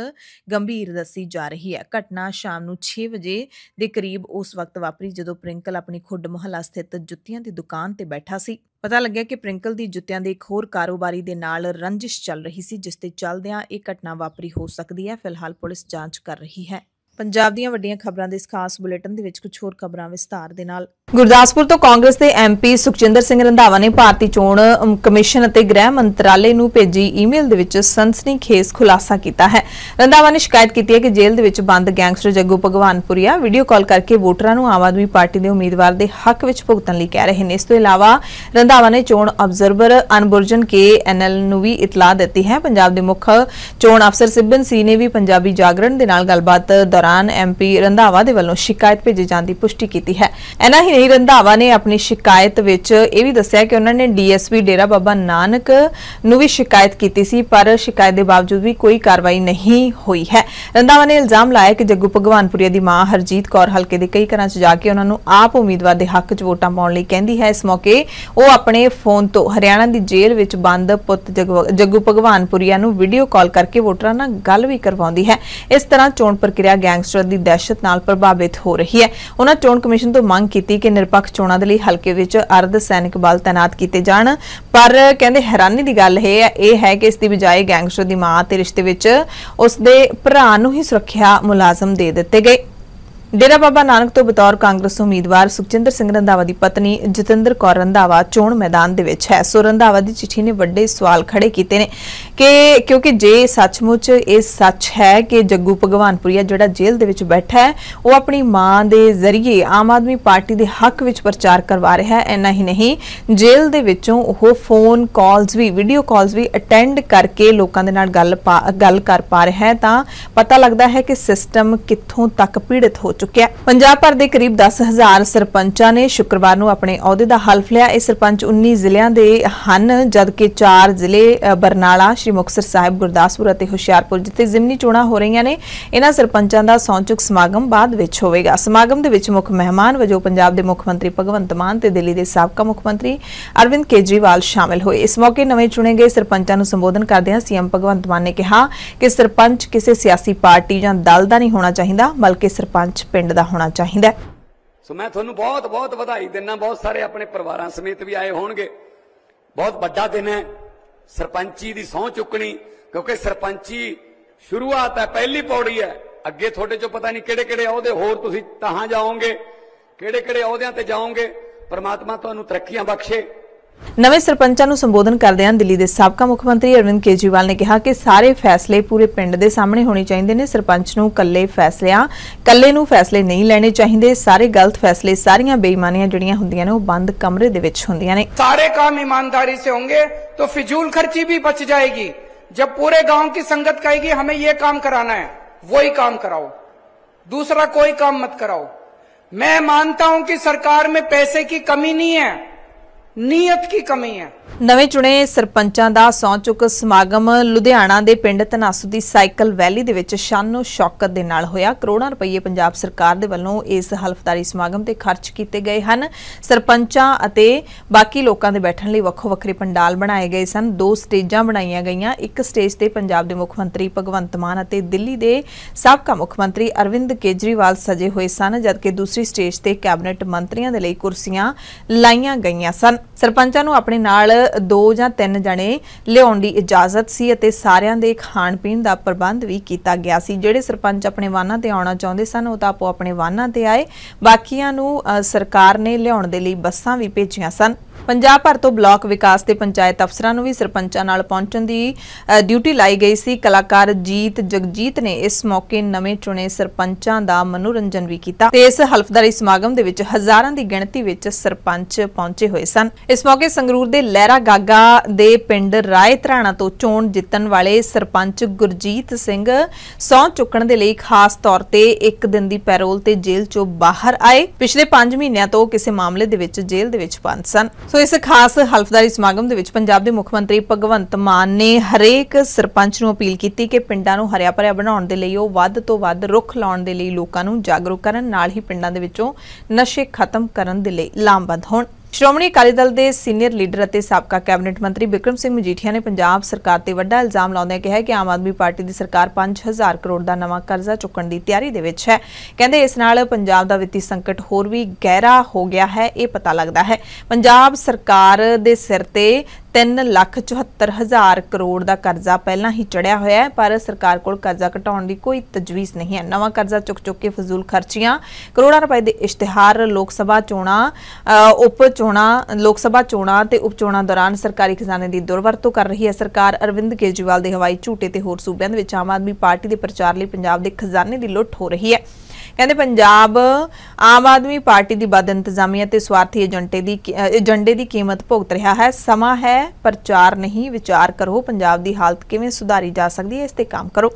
ਗੰਭੀਰ ਦੱਸੀ ਜਾ ਰਹੀ ਹੈ ਘਟਨਾ ਸ਼ਾਮ ਨੂੰ 6 ਵਜੇ ਦੇ ਕਰੀਬ ਉਸ ਵਕਤ ਵਾਪਰੀ ਜਦੋਂ ਪ੍ਰਿੰਕਲ ਆਪਣੀ ਖੁੱਡ ਮਹਲਾ ਸਥਿਤ ਜੁੱਤੀਆਂ ਦੀ ਦੁਕਾਨ ਤੇ ਬੈਠਾ ਸੀ ਪਤਾ ਲੱਗਿਆ ਕਿ ਪ੍ਰਿੰਕਲ ਦੀ ਜੁੱਤਿਆਂ ਦੇ ਇੱਕ ਹੋਰ ਕਾਰੋਬਾਰੀ ਦੇ ਨਾਲ ਰੰਜਿਸ਼ ਚੱਲ ਰਹੀ ਸੀ ਜਿਸ ਤੇ ਚੱਲਦਿਆਂ ਇਹ ਘਟਨਾ ਵਾਪਰੀ ਹੋ ਸਕਦੀ ਹੈ ਫਿਲਹਾਲ ਪੁਲਿਸ ਜਾਂਚ ਕਰ ਰਹੀ ਹੈ ਪੰਜਾਬ ਦੀਆਂ ਵੱਡੀਆਂ ਖਬਰਾਂ ਦੇ ਇਸ ਖਾਸ ਬੁਲੇਟਿਨ ਦੇ ਵਿੱਚ ਕੁਝ ਹੋਰ ਖਬਰਾਂ ਵਿਸਤਾਰ ਦੇ ਨਾਲ ਗੁਰਦਾਸਪੁਰ ਤੋਂ ਕਾਂਗਰਸ ਦੇ ਐਮਪੀ ਸੁਖਜਿੰਦਰ ਸਿੰਘ ਰੰਧਾਵਾ ਨੇ ਭਾਰਤੀ ਚੋਣ ਕਮਿਸ਼ਨ ਅਤੇ ਗ੍ਰਹਿ ਮੰਤਰਾਲੇ ਨੂੰ ਭੇਜੀ ਈਮੇਲ ਦੇ ਵਿੱਚ ਸਨਸਨੀਖੇਜ਼ ਖੁਲਾਸਾ ਕੀਤਾ ਹੈ ਰੰਧਾਵਾ ਨੇ ਸ਼ਿਕਾਇਤ ਕੀਤੀ ਹੈ ਕਿ ਜੇਲ੍ਹ ਦੇ ਵਿੱਚ ਬੰਦ gangster Jaggu Bhagwanpuria video call ਕਰਕੇ ਵੋਟਰਾਂ ਨੂੰ ਆਮ ਆਦਮੀ ਪਾਰਟੀ ਦੇ ਉਮੀਦਵਾਰ ਦੇ ਹੱਕ ਵਿੱਚ ਭੁਗਤਣ ਲਈ ਕਹਿ ਰਹੇ ਨੇ ਇਸ ਤੋਂ ਇਲਾਵਾ ਰੰਧਾਵਾ ਨੇ ਚੋਣ ਆਬਜ਼ਰਵਰ ਅਨਬੁਰਜਨ ਕੇ ਐਨਐਲ ਨੂੰ ਵੀ ਇਤਲਾਹ ਦਿੱਤੀ ਹੈ ਪੰਜਾਬ ਦੇ ਮੁੱਖ ਚੋਣ ਅਫਸਰ ਸਿਬਨ ਸੀ ਨੇ ਵੀ ਪੰਜਾਬੀ ਜਾਗਰਣ ਦੇ ਨਾਲ ਗੱਲਬਾਤ ਦੌਰਾਨ ਦੌਰਾਨ ਐਮਪੀ ਰੰਧਾਵਾ ਦੇ ਵੱਲੋਂ ਸ਼ਿਕਾਇਤ ਭੇਜੇ ਜਾਣ ਦੀ ਪੁਸ਼ਟੀ ਕੀਤੀ ਹੈ ਐਨਾ ਹੀ ਨਹੀਂ ਰੰਧਾਵਾ ਨੇ ਆਪਣੀ ਸ਼ਿਕਾਇਤ ਵਿੱਚ ਇਹ ਵੀ ਦੱਸਿਆ ਕਿ ਉਹਨਾਂ ਨੇ ਡੀਐਸਪੀ ਡੇਰਾ ਬਾਬਾ ਨਾਨਕ ਨੂੰ ਵੀ ਸ਼ਿਕਾਇਤ ਕੀਤੀ ਸੀ ਪਰ ਸ਼ਿਕਾਇਤ ਦੇ ਬਾਵਜੂਦ ਵੀ ਕੋਈ ਕਾਰਵਾਈ ਨਹੀਂ ਹੋਈ ਹੈ ਰੰਧਾਵਾ ਨੇ ਇਲਜ਼ਾਮ ਲਾਇਆ ਕਿ ਜੱਗੂ ਭਗਵਾਨਪੁਰੀਆ ਦੀ ਮਾਂ ਹਰਜੀਤ ਕੌਰ ਹਲਕੇ ਦੇ ਕਈ ਘਰਾਂ 'ਚ ਜਾ ਕੇ ਉਹਨਾਂ ਨੂੰ ਆਪ ਉਮੀਦਵਾਰ ਦੇ ਹੱਕ 'ਚ ਵੋਟਾਂ ਪਾਉਣ ਲਈ ਕਹਿੰਦੀ ਹੈ ਇਸ ਮੌਕੇ ਉਹ ਆਪਣੇ ਫੋਨ ਤੋਂ ਹਰਿਆਣਾ ਦੀ ਜੇਲ੍ਹ ਵਿੱਚ ਬੰਦ ਪੁੱਤ ਜੱਗੂ ਭਗਵਾਨਪੁਰੀਆ ਨੂੰ ਵੀਡੀਓ ਕਾਲ ਕਰਕੇ ਵੋਟਰਾਂ ਨਾਲ ਗੱਲ ਵੀ ਕਰਵਾਉਂਦੀ ਹੈ ਇਸ ਤਰ੍ਹਾਂ ਚੋਣ ਪ੍ਰਕਿਰਿਆ ਗੈਂਗਸਟਰ ਦੀ ਦਹਿਸ਼ਤ ਨਾਲ ਪ੍ਰਭਾਵਿਤ ਹੋ ਰਹੀ ਹੈ ਉਹਨਾਂ ਚੋਣ ਕਮਿਸ਼ਨ ਤੋਂ ਮੰਗ ਕੀਤੀ ਕਿ ਨਿਰਪੱਖ ਚੋਣਾਂ ਦੇ ਲਈ ਹਲਕੇ ਵਿੱਚ ਅਰਧ ਸੈਨਿਕ ਬਲ ਤਾਇਨਾਤ ਕੀਤੇ ਜਾਣ ਪਰ ਕਹਿੰਦੇ ਹੈਰਾਨੀ ਦੀ ਗੱਲ ਹੈ ਇਹ ਹੈ ਕਿ ਇਸ ਦੀ ਬਜਾਏ ਗੈਂਗਸਟਰ ਦੀ ਮਾਂ ਤੇ ਰਿਸ਼ਤੇ ਵਿੱਚ ਉਸ ਦੇ ਭਰਾ ਨੂੰ ਹੀ ਸੁਰੱਖਿਆ ਮੁਲਾਜ਼ਮ ਦੇ ਦਿੱਤੇ ਗਏ ਡੇਰਾ ਬਾਬਾ ਨਾਨਕ ਤੋਂ ਬਤੌਰ ਕਾਂਗਰਸ ਉਮੀਦਵਾਰ ਸੁਖਜਿੰਦਰ ਸਿੰਘ ਰੰਧਾਵਾ ਦੀ ਪਤਨੀ ਜਤਿੰਦਰ ਕੌਰ ਰੰਧਾਵਾ ਚੋਣ ਮੈਦਾਨ ਦੇ ਵਿੱਚ ਹੈ ਸੋ ਰੰਧਾਵਾ ਦੀ ਚਿੱਠੀ ਨੇ ਵੱਡੇ ਸਵਾਲ ਖੜੇ ਕੀਤੇ ਨੇ ਕਿ ਕਿਉਂਕਿ ਜੇ ਸੱਚਮੁੱਚ ਇਹ ਸੱਚ ਹੈ ਕਿ ਜੱਗੂ ਭਗਵਾਨਪੁਰੀਆ ਜਿਹੜਾ ਜੇਲ੍ਹ ਦੇ ਵਿੱਚ ਬੈਠਾ ਹੈ ਉਹ ਆਪਣੀ ਮਾਂ ਦੇ ਜ਼ਰੀਏ ਆਮ ਆਦਮੀ ਪਾਰਟੀ ਦੇ ਹੱਕ ਵਿੱਚ ਪ੍ਰਚਾਰ ਕਰਵਾ ਰਿਹਾ ਹੈ ਐਨਾ ਹੀ ਨਹੀਂ ਜੇਲ੍ਹ ਦੇ ਵਿੱਚੋਂ ਉਹ ਫੋਨ ਕਾਲਸ ਵੀ ਵੀਡੀਓ ਕਾਲਸ ਵੀ ਅਟੈਂਡ ਕਰਕੇ ਲੋਕਾਂ ਦੇ ਨਾਲ ਗੱਲ ਗੱਲ ਕਰ ਪਾ ਰਿਹਾ ਹੈ ਤਾਂ ਪਤਾ ਲੱਗਦਾ ਹੈ ਕਿ ਸਿਸਟਮ ਕਿੱਥੋਂ ਤੱਕ ਪੀੜਿਤ ਹੋ ਚੁੱਕਿਆ ਪੰਜਾਬ ਭਰ ਦੇ ਕਰੀਬ 10000 ਸਰਪੰਚਾਂ ਨੇ ਸ਼ੁੱਕਰਵਾਰ ਨੂੰ ਆਪਣੇ ਅਹੁਦੇ ਦਾ ਹਲਫ ਲਿਆ ਇਹ ਸਰਪੰਚ 19 ਜ਼ਿਲ੍ਹਿਆਂ ਦੇ ਹਨ ਜਦਕਿ 4 ਜ਼ਿਲ੍ਹੇ ਬਰਨਾਲਾ ਸ਼੍ਰੀ ਮੁਕਤਸਰ ਸਾਹਿਬ ਗੁਰਦਾਸਪੁਰ ਅਤੇ ਹੁਸ਼ਿਆਰਪੁਰ ਜਿੱਥੇ ਜ਼ਿਮਨੀ ਚੋਣਾਂ ਹੋ ਰਹੀਆਂ ਨੇ ਇਹਨਾਂ ਸਰਪੰਚਾਂ ਦਾ ਸੌਂਚੁਕ ਸਮਾਗਮ ਬਾਅਦ ਵਿੱਚ ਹੋਵੇਗਾ ਸਮਾਗਮ ਦੇ ਵਿੱਚ ਮੁੱਖ ਮਹਿਮਾਨ ਵਜੋਂ ਪੰਜਾਬ ਦੇ ਮੁੱਖ ਮੰਤਰੀ ਭਗਵੰਤ ਮਾਨ ਤੇ ਦਿੱਲੀ ਦੇ ਸਾਬਕਾ ਮੁੱਖ ਮੰਤਰੀ ਅਰਵਿੰਦ ਕੇਜਰੀਵਾਲ ਸ਼ਾਮਲ ਹੋਏ ਇਸ ਮੌਕੇ ਨਵੇਂ ਚੁਣੇ ਗਏ ਸਰਪੰਚਾਂ ਨੂੰ ਸੰਬੋਧਨ ਕਰਦਿਆਂ ਸੀਐਮ ਭਗਵੰਤ ਮਾਨ ਨੇ ਕਿਹਾ ਕਿ ਸਰਪੰਚ ਕਿਸੇ ਸਿਆਸੀ ਪਾਰਟੀ ਜਾਂ ਦਲ ਦਾ ਨਹੀਂ ਹੋਣਾ ਚਾਹੀਦਾ ਬਲਕਿ ਸਰਪੰਚ ਪਿੰਡ ਦਾ ਹੋਣਾ ਚਾਹੀਦਾ ਸੋ ਮੈਂ ਤੁਹਾਨੂੰ ਬਹੁਤ ਬਹੁਤ ਵਧਾਈ ਦਿੰਨਾ ਬਹੁਤ ਸਾਰੇ ਆਪਣੇ ਪਰਿਵਾਰਾਂ ਸਮੇਤ ਵੀ ਆਏ ਹੋਣਗੇ ਬਹੁਤ ਵੱਡਾ ਦਿਨ ਹੈ ਸਰਪੰਚੀ ਦੀ ਸਹੁੰ ਚੁੱਕਣੀ ਕਿਉਂਕਿ ਸਰਪੰਚੀ ਸ਼ੁਰੂਆਤ ਹੈ ਪਹਿਲੀ ਪੌੜੀ ਹੈ ਅੱਗੇ ਤੁਹਾਡੇ ਚੋਂ ਪਤਾ ਨਹੀਂ ਕਿਹੜੇ ਕਿਹੜੇ ਅਹੁਦੇ ਹੋਰ ਤੁਸੀਂ ਤਹਾਂ ਜਾਓਗੇ ਕਿਹੜੇ ਕਿਹੜੇ ਅਹੁਦਿਆਂ ਤੇ ਜਾਓਗੇ ਪਰਮਾਤਮਾ ਤੁਹਾਨੂੰ ਤਰੱਕੀਆਂ ਬਖਸ਼ੇ ਨਵੇਂ ਸਰਪੰਚਾਂ ਨੂੰ ਸੰਬੋਧਨ ਕਰਦਿਆਂ ਦਿੱਲੀ ਦੇ ਸਾਬਕਾ ਮੁੱਖ ਮੰਤਰੀ ਅਰਵਿੰਦ ਕੇਜਰੀਵਾਲ ਨੇ ਕਿਹਾ ਕਿ ਸਾਰੇ ਫੈਸਲੇ ਪੂਰੇ ਪਿੰਡ ਦੇ ਸਾਹਮਣੇ ਹੋਣੇ ਚਾਹੀਦੇ ਨੇ ਸਰਪੰਚ ਨੂੰ ਇਕੱਲੇ ਫੈਸਲਿਆਂ ਇਕੱਲੇ ਨੂੰ ਫੈਸਲੇ ਨਹੀਂ ਲੈਣੇ ਚਾਹੀਦੇ ਸਾਰੇ ਗਲਤ ਫੈਸਲੇ ਸਾਰੀਆਂ ਬੇਈਮਾਨੀਆਂ ਜਿਹੜੀਆਂ ਹੁੰਦੀਆਂ ਨੇ ਉਹ ਬੰਦ ਕਮਰੇ ਦੇ ਵਿੱਚ ਹੁੰਦੀਆਂ ਨੇ ਸਾਰੇ ਕੰਮ ਇਮਾਨਦਾਰੀ ਸੇ ਹੋਣਗੇ ਤਾਂ ਫਿਜ਼ੂਲ ਖਰਚੀ ਵੀ ਬਚ ਜਾਏਗੀ ਜਬ ਪੂਰੇ گاؤں ਕੀ ਸੰਗਤ ਕਹੇਗੀ ਹਮੇ ਇਹ ਕੰਮ ਕਰਾਣਾ ਹੈ ਵੋਹੀ ਕੰਮ ਕਰਾਓ ਦੂਸਰਾ ਕੋਈ ਕੰਮ ਮਤ ਕਰਾਓ ਮੈਂ ਮੰਨਤਾ ਹੂੰ ਕਿ ਸਰਕਾਰ ਮੇ ਪੈਸੇ ਕੀ ਕਮੀ ਨਹੀਂ ਹੈ ਨੀਅਤ ਕੀ ਕਮੀ ਹੈ ਨਵੇਂ ਚੁਣੇ ਸਰਪੰਚਾਂ ਦਾ ਸੌਂ ਚੁੱਕ ਸਮਾਗਮ ਲੁਧਿਆਣਾ ਦੇ ਪਿੰਡ ਤਨਾਸੂ ਦੀ ਸਾਈਕਲ ਵੈਲੀ ਦੇ ਵਿੱਚ ਸ਼ਾਨੋ ਸ਼ੌਕਤ ਦੇ ਨਾਲ ਹੋਇਆ ਕਰੋੜਾਂ ਰੁਪਏ ਪੰਜਾਬ ਸਰਕਾਰ ਦੇ ਵੱਲੋਂ ਇਸ ਹਲਫਤਾਰੀ ਸਮਾਗਮ ਤੇ ਖਰਚ ਕੀਤੇ ਗਏ ਹਨ ਸਰਪੰਚਾਂ ਅਤੇ ਬਾਕੀ ਲੋਕਾਂ ਦੇ ਬੈਠਣ ਲਈ ਵੱਖੋ ਵੱਖਰੇ ਪੰਡਾਲ ਬਣਾਏ ਗਏ ਸਨ ਦੋ ਸਟੇਜਾਂ ਬਣਾਈਆਂ ਗਈਆਂ ਇੱਕ ਸਟੇਜ ਤੇ ਪੰਜਾਬ ਦੇ ਮੁੱਖ ਮੰਤਰੀ ਭਗਵੰਤ ਮਾਨ ਅਤੇ ਦਿੱਲੀ ਦੇ ਸਾਬਕਾ ਮੁੱਖ ਮੰਤਰੀ ਅਰਵਿੰਦ ਕੇਜਰੀਵਾਲ ਸਜੇ ਹੋਏ ਸਨ ਜਦਕਿ ਦੂਸਰੀ ਸਟੇਜ ਤੇ ਕੈਬਨਿਟ ਮੰਤਰੀਆਂ ਦੇ ਲਈ ਕੁਰਸੀਆਂ ਲਾਈਆਂ ਗਈਆਂ ਸਨ ਸਰਪੰਚਾਂ ਨੂੰ ਆਪਣੇ ਨਾਲ ਦੋ ਜਾਂ ਤਿੰਨ ਜਣੇ ਲਿਆਉਣ ਦੀ ਇਜਾਜ਼ਤ ਸੀ ਅਤੇ ਸਾਰਿਆਂ ਦੇ ਖਾਣ ਪੀਣ ਦਾ ਪ੍ਰਬੰਧ ਵੀ ਕੀਤਾ ਗਿਆ ਸੀ ਜਿਹੜੇ ਸਰਪੰਚ ਆਪਣੇ ਵਾਹਨਾਂ ਤੇ ਆਉਣਾ ਚਾਹੁੰਦੇ ਸਨ ਉਹ ਤਾਂ ਆਪੋ ਆਪਣੇ ਵਾਹਨਾਂ ਤੇ ਆਏ ਬਾਕੀਆਂ ਨੂੰ ਸਰਕਾਰ ਨੇ ਲਿਆਉਣ ਦੇ ਲਈ ਬੱਸਾਂ ਵੀ ਭੇਜੀਆਂ ਸਨ ਪੰਜਾਬ ਭਰ ਤੋਂ ਬਲਾਕ ਵਿਕਾਸ ਤੇ ਪੰਚਾਇਤ ਅਫਸਰਾਂ ਨੂੰ ਵੀ ਸਰਪੰਚਾਂ ਨਾਲ ਪਹੁੰਚਣ ਦੀ ਡਿਊਟੀ ਲਾਈ ਗਈ ਸੀ ਕਲਾਕਾਰ ਜੀਤ ਜਗਜੀਤ ਨੇ ਇਸ ਮੌਕੇ ਨਵੇਂ ਚੁਣੇ ਸਰਪੰਚਾਂ ਦਾ ਮਨੋਰੰਜਨ ਵੀ ਕੀਤਾ ਤੇ ਇਸ ਹਲਫਦਾਰੀ ਸਮਾਗਮ ਦੇ ਵਿੱਚ ਹਜ਼ਾਰਾਂ ਦੀ ਗਿਣਤੀ ਵਿੱਚ ਸਰਪੰਚ ਪਹੁੰਚੇ ਹੋਏ ਸਨ ਇਸ ਮੌਕੇ ਸੰਗਰੂਰ ਦੇ ਲਹਿਰਾ ਗਾਗਾ ਦੇ ਪਿੰਡ ਰਾਏ ਧਰਾਣਾ ਤੋਂ ਚੋਣ ਜਿੱਤਣ ਵਾਲੇ ਸਰਪੰਚ ਗੁਰਜੀਤ ਸਿੰਘ ਸੌ ਚੁੱਕਣ ਦੇ ਲਈ ਖਾਸ ਤੌਰ ਤੇ ਇੱਕ ਦਿਨ ਦੀ ਪੈਰੋਲ ਤੇ ਜੇਲ੍ਹ ਚੋਂ ਬਾਹਰ ਆਏ ਪਿਛਲੇ 5 ਮਹੀਨਿਆਂ ਤੋਂ ਕਿਸੇ ਮਾਮਲੇ ਦੇ ਵਿੱਚ ਜੇਲ੍ਹ ਦੇ ਵਿੱਚ ਬੰਦ ਸਨ ਸੋ ਇਸ ਖਾਸ ਹਲਫਦਾਰੀ ਸਮਾਗਮ ਦੇ ਵਿੱਚ ਪੰਜਾਬ ਦੇ ਮੁੱਖ ਮੰਤਰੀ ਭਗਵੰਤ ਮਾਨ ਨੇ ਹਰੇਕ ਸਰਪੰਚ ਨੂੰ ਅਪੀਲ ਕੀਤੀ ਕਿ ਪਿੰਡਾਂ ਨੂੰ ਹਰਿਆ ਭਰਿਆ ਬਣਾਉਣ ਦੇ ਲਈ ਉਹ ਵੱਧ ਤੋਂ ਵੱਧ ਰੁੱਖ ਲਾਉਣ ਦੇ ਲਈ ਲੋਕਾਂ ਨੂੰ ਜਾਗਰੂਕ ਕਰਨ ਨਾਲ ਹੀ ਪਿੰਡਾਂ ਦੇ ਵਿੱਚੋਂ ਨਸ਼ੇ ਖਤਮ ਕਰਨ ਦੇ ਲਈ ਲਾਮਬੰਦ ਹੋਣ ਸ਼੍ਰੋਮਣੀ ਅਕਾਲੀ ਦਲ ਦੇ ਸੀਨੀਅਰ ਲੀਡਰ ਅਤੇ ਸਾਬਕਾ ਕੈਬਨਿਟ ਮੰਤਰੀ ਬਿਕਰਮ ਸਿੰਘ ਮਜੀਠੀਆ ਨੇ ਪੰਜਾਬ ਸਰਕਾਰ ਤੇ ਵੱਡਾ ਇਲਜ਼ਾਮ ਲਾਉਂਦਿਆਂ ਕਿਹਾ ਕਿ ਆਮ ਆਦਮੀ ਪਾਰਟੀ ਦੀ ਸਰਕਾਰ 5000 ਕਰੋੜ ਦਾ ਨਵਾਂ ਕਰਜ਼ਾ ਚੁੱਕਣ ਦੀ ਤਿਆਰੀ ਦੇ ਵਿੱਚ ਹੈ ਕਹਿੰਦੇ ਇਸ ਨਾਲ ਪੰਜਾਬ ਦਾ ਵਿੱਤੀ ਸੰਕਟ ਹੋਰ ਵੀ ਗਹਿਰਾ ਹੋ ਗਿਆ ਹੈ ਇਹ ਪਤਾ ਲੱਗਦਾ ਹੈ ਪੰਜਾਬ ਸਰਕਾਰ ਦੇ ਸਿਰ ਤੇ 3 ਲੱਖ 74 ਹਜ਼ਾਰ ਕਰੋੜ ਦਾ ਕਰਜ਼ਾ ਪਹਿਲਾਂ ਹੀ ਚੜਿਆ ਹੋਇਆ ਹੈ ਪਰ ਸਰਕਾਰ ਕੋਲ ਕਰਜ਼ਾ ਘਟਾਉਣ ਦੀ ਕੋਈ ਤਜਵੀਜ਼ ਨਹੀਂ ਹੈ ਨਵਾਂ ਕਰਜ਼ਾ ਚੁੱਕ ਚੁੱਕ ਕੇ ਫਜ਼ੂਲ ਖਰਚੀਆਂ ਕਰੋੜਾਂ ਰੁਪਏ ਦੇ ਇਸ਼ਤਿਹਾਰ ਲੋਕ ਸਭਾ ਚੋਣਾਂ ਉਪ ਚੋਣਾਂ ਲੋਕ ਸਭਾ ਚੋਣਾਂ ਤੇ ਉਪ ਚੋਣਾਂ ਦੌਰਾਨ ਸਰਕਾਰੀ ਖਜ਼ਾਨੇ ਦੀ ਦੁਰਵਰਤੋਂ ਕਰ ਰਹੀ ਹੈ ਸਰਕਾਰ ਅਰਵਿੰਦ ਕੇਜਰੀਵਾਲ ਦੇ ਹਵਾਈ ਝੂਟੇ ਤੇ ਹੋਰ ਸੂਬਿਆਂ ਦੇ ਵਿੱਚ ਆਮ ਆਦਮੀ ਪਾਰਟੀ ਦੇ ਪ੍ਰਚਾਰ ਲਈ ਪੰਜਾਬ ਦੇ ਖਜ਼ਾਨੇ ਦੀ ਲੁੱਟ ਹੋ ਰਹੀ ਹੈ ਕਹਿੰਦੇ ਪੰਜਾਬ ਆਮ ਆਦਮੀ ਪਾਰਟੀ ਦੀ ਬਦ ਇੰਤਜ਼ਾਮੀਆ ਤੇ ਸਵਾਰਥੀ ਏਜੰਟੇ ਦੀ ਏਜੰਡੇ ਦੀ ਕੀਮਤ ਭੁਗਤ ਰਿਹਾ ਹੈ ਸਮਾਂ ਹੈ ਪ੍ਰਚਾਰ ਨਹੀਂ ਵਿਚਾਰ ਕਰੋ ਪੰਜਾਬ ਦੀ ਹਾਲਤ ਕਿਵੇਂ ਸੁਧਾਰੀ ਜਾ ਸਕਦੀ ਹੈ ਇਸ ਤੇ ਕੰਮ ਕਰੋ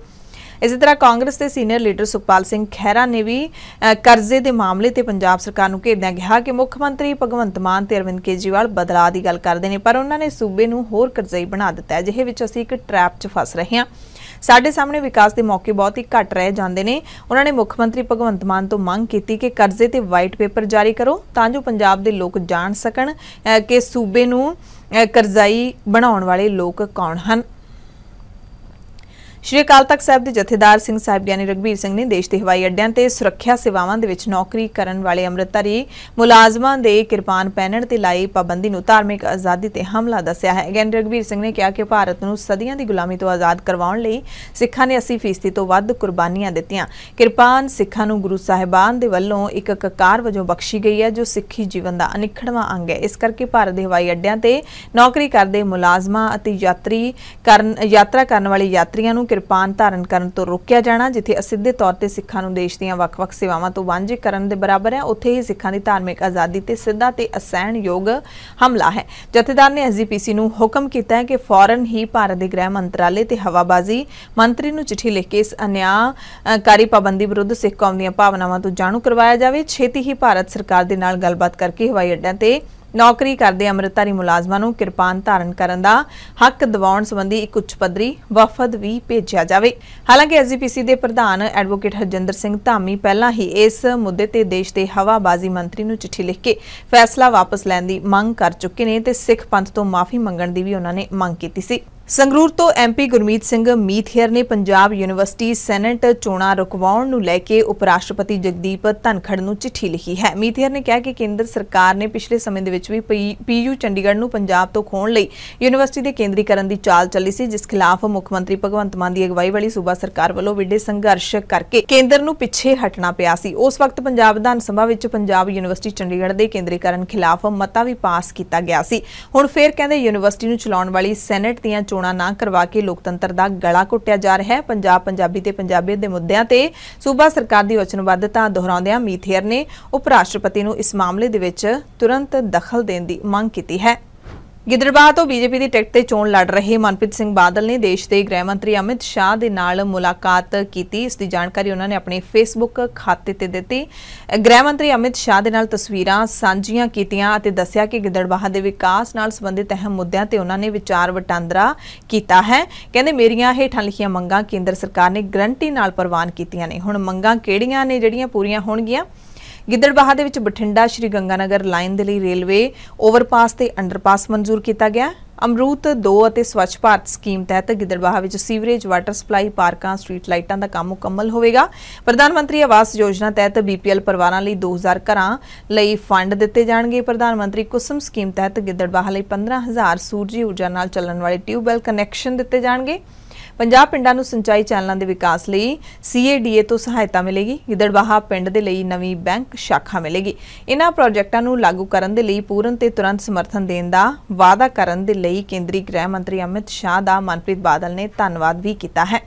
ਇਸੇ ਤਰ੍ਹਾਂ ਕਾਂਗਰਸ ਦੇ ਸੀਨੀਅਰ ਲੀਡਰ ਸੁਖਪਾਲ ਸਿੰਘ ਖਹਿਰਾ ਨੇ ਵੀ ਕਰਜ਼ੇ ਦੇ ਮਾਮਲੇ ਤੇ ਪੰਜਾਬ ਸਰਕਾਰ ਨੂੰ ਘੇਰਦਿਆਂ ਕਿਹਾ ਕਿ ਮੁੱਖ ਮੰਤਰੀ ਭਗਵੰਤ ਮਾਨ ਤੇ ਅਰਵਿੰਦ ਕੇਜੀਵਾਲ ਬਦਲਾਅ ਦੀ ਗੱਲ ਕਰਦੇ ਨੇ ਪਰ ਉਹਨਾਂ ਨੇ ਸੂਬੇ ਨੂੰ ਹੋਰ ਕਰਜ਼ਈ ਬਣਾ ਦਿੱਤਾ ਹੈ ਜਿਹੇ ਵਿੱਚ ਅਸੀਂ ਇੱਕ ਟ੍ਰੈਪ 'ਚ ਫਸ ਰਹੇ ਹਾਂ ਸਾਡੇ ਸਾਹਮਣੇ ਵਿਕਾਸ ਦੇ ਮੌਕੇ ਬਹੁਤ ਹੀ ਘੱਟ ਰਹਿ ਜਾਂਦੇ ਨੇ ਉਹਨਾਂ ਨੇ ਮੁੱਖ ਮੰਤਰੀ ਭਗਵੰਤ ਮਾਨ ਤੋਂ ਮੰਗ ਕੀਤੀ ਕਿ ਕਰਜ਼ੇ ਤੇ ਵਾਈਟ ਪੇਪਰ ਜਾਰੀ ਕਰੋ ਤਾਂ ਜੋ ਪੰਜਾਬ ਦੇ ਲੋਕ ਜਾਣ ਸਕਣ ਕਿ ਸੂਬੇ ਨੂੰ ਕਰਜ਼ਾਈ ਬਣਾਉਣ ਵਾਲੇ ਲੋਕ ਕੌਣ ਹਨ ਸ਼੍ਰੀ ਅਕਾਲ ਤਖਤ ਸਾਹਿਬ ਦੇ ਜਥੇਦਾਰ ਸਿੰਘ ਸਾਹਿਬ ਗਿਆਨੀ ਰਗਵੀਰ ਸਿੰਘ ਨੇ ਦੇਸ਼ ਦੇ ਹਵਾਈ ਅੱਡਿਆਂ ਤੇ ਸੁਰੱਖਿਆ ਸੇਵਾਵਾਂ ਦੇ ਵਿੱਚ ਨੌਕਰੀ ਕਰਨ ਵਾਲੇ ਅੰਮ੍ਰਿਤਧਾਰੀ ਮੁਲਾਜ਼ਮਾਂ ਦੇ ਕਿਰਪਾਨ ਪਹਿਨਣ ਤੇ ਲਾਈ ਪਾਬੰਦੀ ਨੂੰ ਧਾਰਮਿਕ ਆਜ਼ਾਦੀ ਤੇ ਹਮਲਾ ਦੱਸਿਆ ਹੈ ਗਿਆਨੀ ਰਗਵੀਰ ਸਿੰਘ ਨੇ ਕਿਹਾ ਕਿ ਭਾਰਤ ਨੂੰ ਸਦੀਆਂ ਦੀ ਗੁਲਾਮੀ ਤੋਂ ਆਜ਼ਾਦ ਕਰਵਾਉਣ ਲਈ ਸਿੱਖਾਂ ਨੇ 80% ਤੋਂ ਵੱਧ ਕੁਰਬਾਨੀਆਂ ਦਿੱਤੀਆਂ ਕਿਰਪਾਨ ਸਿੱਖਾਂ ਨੂੰ ਗੁਰੂ ਸਾਹਿਬਾਨ ਦੇ ਵੱਲੋਂ ਇੱਕ ਕਕਾਰ ਵਜੋਂ ਬਖਸ਼ੀ ਗਈ ਹੈ ਜੋ ਸਿੱਖੀ ਜੀਵਨ ਦਾ ਅਨਿਖੜਵਾਂ ਅੰਗ ਹੈ ਇਸ ਕਰਕੇ ਭਾਰਤ ਦੇ ਹਵਾਈ ਅੱਡਿਆਂ ਤੇ ਨੌਕਰੀ ਕਰਦੇ ਮੁਲਾਜ਼ਮਾਂ ਅਤੇ ਯਾਤਰੀ ਕਰਨ ਯਾਤਰਾ ਕਰਨ ਵਾਲੇ ਯਾਤਰੀਆਂ ਨੂੰ ਕਿਰਪਾਨ ਧਾਰਨ ਕਰਨ ਤੋਂ ਰੋਕਿਆ ਜਾਣਾ ਜਿੱਥੇ ਅਸਿੱਧੇ ਤੌਰ ਤੇ ਸਿੱਖਾਂ ਨੂੰ ਦੇਸ਼ ਦੀਆਂ ਵੱਖ-ਵੱਖ ਸੇਵਾਵਾਂ ਤੋਂ ਵਾਂਝੇ ਕਰਨ ਦੇ ਬਰਾਬਰ ਹੈ ਉੱਥੇ ਹੀ ਸਿੱਖਾਂ ਦੀ ਧਾਰਮਿਕ ਆਜ਼ਾਦੀ ਤੇ ਸਿੱਧਾ ਤੇ ਅਸਹਿਣ ਯੋਗ ਹਮਲਾ ਹੈ ਜਥੇਦਾਰ ਨੇ ਐਸਜੀਪੀਸੀ ਨੂੰ ਹੁਕਮ ਕੀਤਾ ਹੈ ਕਿ ਫੌਰਨ ਹੀ ਭਾਰਤ ਦੇ ਗ੍ਰਹਿ ਮੰਤਰਾਲੇ ਤੇ ਹਵਾਬਾਜ਼ੀ ਮੰਤਰੀ ਨੂੰ ਚਿੱਠੀ ਲਿਖ ਕੇ ਇਸ ਅਨਿਆਂਕਾਰੀ ਪਾਬੰਦੀ ਵਿਰੁੱਧ ਸਿੱਖ ਕੌਮ ਦੀਆਂ ਭਾਵਨਾਵਾਂ ਤੋਂ ਜਾਣੂ ਕਰਵਾਇਆ ਜਾਵੇ ਛੇਤੀ ਹੀ ਭਾਰਤ ਸਰਕਾਰ ਦੇ ਨਾਲ ਗੱਲਬਾਤ ਕਰਕੇ ਹਵਾਈ ਅੱਡਿਆਂ ਤੇ ਨੌਕਰੀ ਕਰਦੇ ਅਮਰਤਾਰੀ ਮੁਲਾਜ਼ਮਾਂ ਨੂੰ ਕਿਰਪਾਨ ਧਾਰਨ ਕਰਨ ਦਾ ਹੱਕ ਦਿਵਾਉਣ ਸੰਬੰਧੀ ਇੱਕ ਉੱਚ ਪੱਧਰੀ ਵਫਦ ਵੀ ਭੇਜਿਆ ਜਾਵੇ ਹਾਲਾਂਕਿ ਐਸਜੀਪੀਸੀ ਦੇ ਪ੍ਰਧਾਨ ਐਡਵੋਕੇਟ ਹਰਜਿੰਦਰ ਸਿੰਘ ਧਾਮੀ ਪਹਿਲਾਂ ਹੀ ਇਸ ਮੁੱਦੇ ਤੇ ਦੇਸ਼ ਦੇ ਹਵਾਬਾਜ਼ੀ ਮੰਤਰੀ ਨੂੰ ਚਿੱਠੀ ਲਿਖ ਕੇ ਫੈਸਲਾ ਵਾਪਸ ਲੈਣ ਦੀ ਮੰਗ ਕਰ ਚੁੱਕੇ ਨੇ ਤੇ ਸਿੱਖ ਪੰਥ ਤੋਂ ਮਾਫੀ ਮੰਗਣ ਦੀ ਵੀ ਉਹਨਾਂ ਨੇ ਮੰਗ ਕੀਤੀ ਸੀ ਸੰਗਰੂਰ ਤੋਂ ਐਮਪੀ ਗੁਰਮੀਤ ਸਿੰਘ ਮੀਥੇਰ ਨੇ ਪੰਜਾਬ ਯੂਨੀਵਰਸਿਟੀ ਸੈਨੇਟ ਚੋਣਾ ਰੁਕਵਾਉਣ ਨੂੰ ਲੈ ਕੇ ਉਪ ਰਾਸ਼ਟਰਪਤੀ ਜਗਦੀਪ ਧਨਖੜ ਨੂੰ ਚਿੱਠੀ ਲਿਖੀ ਹੈ ਮੀਥੇਰ ਨੇ ਕਿਹਾ ਕਿ ਕੇਂਦਰ ਸਰਕਾਰ ਨੇ ਪਿਛਲੇ ਸਮੇਂ ਦੇ ਵਿੱਚ ਵੀ ਪੀਯੂ ਚੰਡੀਗੜ੍ਹ ਨੂੰ ਪੰਜਾਬ ਤੋਂ ਖੋਣ ਲਈ ਯੂਨੀਵਰਸਿਟੀ ਦੇ ਕੇਂਦਰੀਕਰਨ ਦੀ ਚਾਲ ਚੱਲੀ ਸੀ ਜਿਸ ਖਿਲਾਫ ਮੁੱਖ ਮੰਤਰੀ ਭਗਵੰਤ ਮਾਨ ਦੀ ਅਗਵਾਈ ਵਾਲੀ ਸੂਬਾ ਸਰਕਾਰ ਵੱਲੋਂ ਵਿੱਡੇ ਸੰਘਰਸ਼ ਕਰਕੇ ਕੇਂਦਰ ਨੂੰ ਪਿੱਛੇ ਹਟਣਾ ਪਿਆ ਸੀ ਉਸ ਵਕਤ ਪੰਜਾਬ ਵਿਧਾਨ ਸਭਾ ਵਿੱਚ ਪੰਜਾਬ ਯੂਨੀਵਰਸਿਟੀ ਚੰਡੀਗੜ੍ਹ ਦੇ ਕੇਂਦਰੀਕਰਨ ਖਿਲਾਫ ਮਤਾ ਵੀ ਪਾਸ ਕੀਤਾ ਗਿਆ ਸੀ ਹੁਣ ਫੇਰ ਕਹਿੰਦੇ ਯੂਨੀਵਰਸਿਟੀ ਨੂੰ ਚਲਾਉਣ ਵਾਲੀ ਸੈਨੇਟ ਦੀਆਂ ਚੋਣਾਂ ਨਾ ਕਰਵਾ ਕੇ ਲੋਕਤੰਤਰ ਦਾ ਗਲਾ ਘੁੱਟਿਆ ਜਾ ਰਿਹਾ ਹੈ ਪੰਜਾਬ ਪੰਜਾਬੀ ਤੇ ਪੰਜਾਬੀਅਤ ਦੇ ਮੁੱਦਿਆਂ ਤੇ ਸੂਬਾ ਸਰਕਾਰ ਦੀ ਵਚਨਬੱਧਤਾ ਦੁਹਰਾਉਂਦਿਆਂ ਮੀਥੇਰ ਨੇ ਉਪ ਰਾਸ਼ਟਰਪਤੀ ਨੂੰ ਇਸ ਮਾਮਲੇ ਦੇ ਵਿੱਚ ਤੁਰੰਤ ਦਖਲ ਦੇਣ ਦੀ ਮੰਗ ਕੀਤੀ ਹੈ ਗਿੱਦੜਬਾਹ ਤੋਂ ਬੀਜੇਪੀ ਦੀ ਟਿਕਟ ਤੇ ਚੋਣ ਲੜ ਰਹੇ ਮਨਪ੍ਰੀਤ ਸਿੰਘ ਬਾਦਲ ਨੇ ਦੇਸ਼ ਦੇ ਗ੍ਰਹਿ ਮੰਤਰੀ ਅਮਿਤ ਸ਼ਾਹ ਦੇ ਨਾਲ ਮੁਲਾਕਾਤ ਕੀਤੀ ਇਸ ਦੀ ਜਾਣਕਾਰੀ ਉਹਨਾਂ ਨੇ ਆਪਣੇ ਫੇਸਬੁੱਕ ਖਾਤੇ ਤੇ ਦਿੱਤੀ ਗ੍ਰਹਿ ਮੰਤਰੀ ਅਮਿਤ ਸ਼ਾਹ ਦੇ ਨਾਲ ਤਸਵੀਰਾਂ ਸਾਂਝੀਆਂ ਕੀਤੀਆਂ ਅਤੇ ਦੱਸਿਆ ਕਿ ਗਿੱਦੜਬਾਹ ਦੇ ਵਿਕਾਸ ਨਾਲ ਸੰਬੰਧਿਤ ਅਹਿਮ ਮੁੱਦਿਆਂ ਤੇ ਉਹਨਾਂ ਨੇ ਵਿਚਾਰ ਵਟਾਂਦਰਾ ਕੀਤਾ ਹੈ ਕਹਿੰਦੇ ਮੇਰੀਆਂ ਹੇਠਾਂ ਲਿਖੀਆਂ ਮੰਗਾਂ ਕੇਂਦਰ ਸਰਕਾਰ ਨੇ ਗਰੰਟੀ ਨਾਲ ਪ੍ਰਵਾਨ ਕੀਤੀਆਂ ਨੇ ਹੁਣ ਮੰਗਾਂ ਕਿਹੜੀਆਂ ਨੇ ਜਿਹੜੀਆਂ ਪੂਰੀਆਂ ਹੋਣਗੀਆਂ ਗਿੱਦੜਬਾਹਾ ਦੇ ਵਿੱਚ ਬਠਿੰਡਾ ਸ਼੍ਰੀ ਗੰਗਾਨਗਰ ਲਾਈਨ ਦੇ ਲਈ ਰੇਲਵੇ ਓਵਰਪਾਸ ਤੇ ਅੰਡਰਪਾਸ ਮਨਜ਼ੂਰ ਕੀਤਾ ਗਿਆ ਅਮਰੂਤ 2 ਅਤੇ ਸਵੱਛ ਭਾਰਤ ਸਕੀਮ ਤਹਿਤ ਗਿੱਦੜਬਾਹਾ ਵਿੱਚ ਸੀਵਰੇਜ ਵਾਟਰ ਸਪਲਾਈ ਪਾਰਕਾਂ ਸਟਰੀਟ ਲਾਈਟਾਂ ਦਾ ਕੰਮ ਮੁਕੰਮਲ ਹੋਵੇਗਾ ਪ੍ਰਧਾਨ ਮੰਤਰੀ ਆਵਾਸ ਯੋਜਨਾ ਤਹਿਤ ਬੀਪੀਐਲ ਪਰਿਵਾਰਾਂ ਲਈ 2000 ਘਰਾਂ ਲਈ ਫੰਡ ਦਿੱਤੇ ਜਾਣਗੇ ਪ੍ਰਧਾਨ ਮੰਤਰੀ ਕੁਸਮ ਸਕੀਮ ਤਹਿਤ ਗਿੱਦੜਬਾਹਾ ਲਈ 15000 ਸੂਰਜੀ ਊਰਜਾ ਨਾਲ ਚੱਲਣ ਵਾਲੇ ਟਿਊਬਵੈਲ ਕਨੈਕਸ਼ਨ ਦਿੱਤੇ ਜਾਣਗੇ 50 ਪਿੰਡਾਂ ਨੂੰ ਸਿੰਚਾਈ ਚੈਨਲਾਂ ਦੇ ਵਿਕਾਸ ਲਈ ਸੀਏਡੀਏ ਤੋਂ ਸਹਾਇਤਾ ਮਿਲੇਗੀ ਗਿੱਦੜਵਾਹਾ ਪਿੰਡ ਦੇ ਲਈ ਨਵੀਂ ਬੈਂਕ ਸ਼ਾਖਾ ਮਿਲੇਗੀ ਇਹਨਾਂ ਪ੍ਰੋਜੈਕਟਾਂ ਨੂੰ ਲਾਗੂ ਕਰਨ ਦੇ ਲਈ ਪੂਰਨ ਤੇ ਤੁਰੰਤ ਸਮਰਥਨ ਦੇਣ ਦਾ ਵਾਅਦਾ ਕਰਨ ਦੇ ਲਈ ਕੇਂਦਰੀ ਗ੍ਰਹਿ ਮੰਤਰੀ ਅਮਿਤ ਸ਼ਾਹ ਦਾ ਮਨਪ੍ਰੀਤ ਬਾਦਲ ਨੇ ਧੰਨਵਾਦ ਵੀ ਕੀਤਾ ਹੈ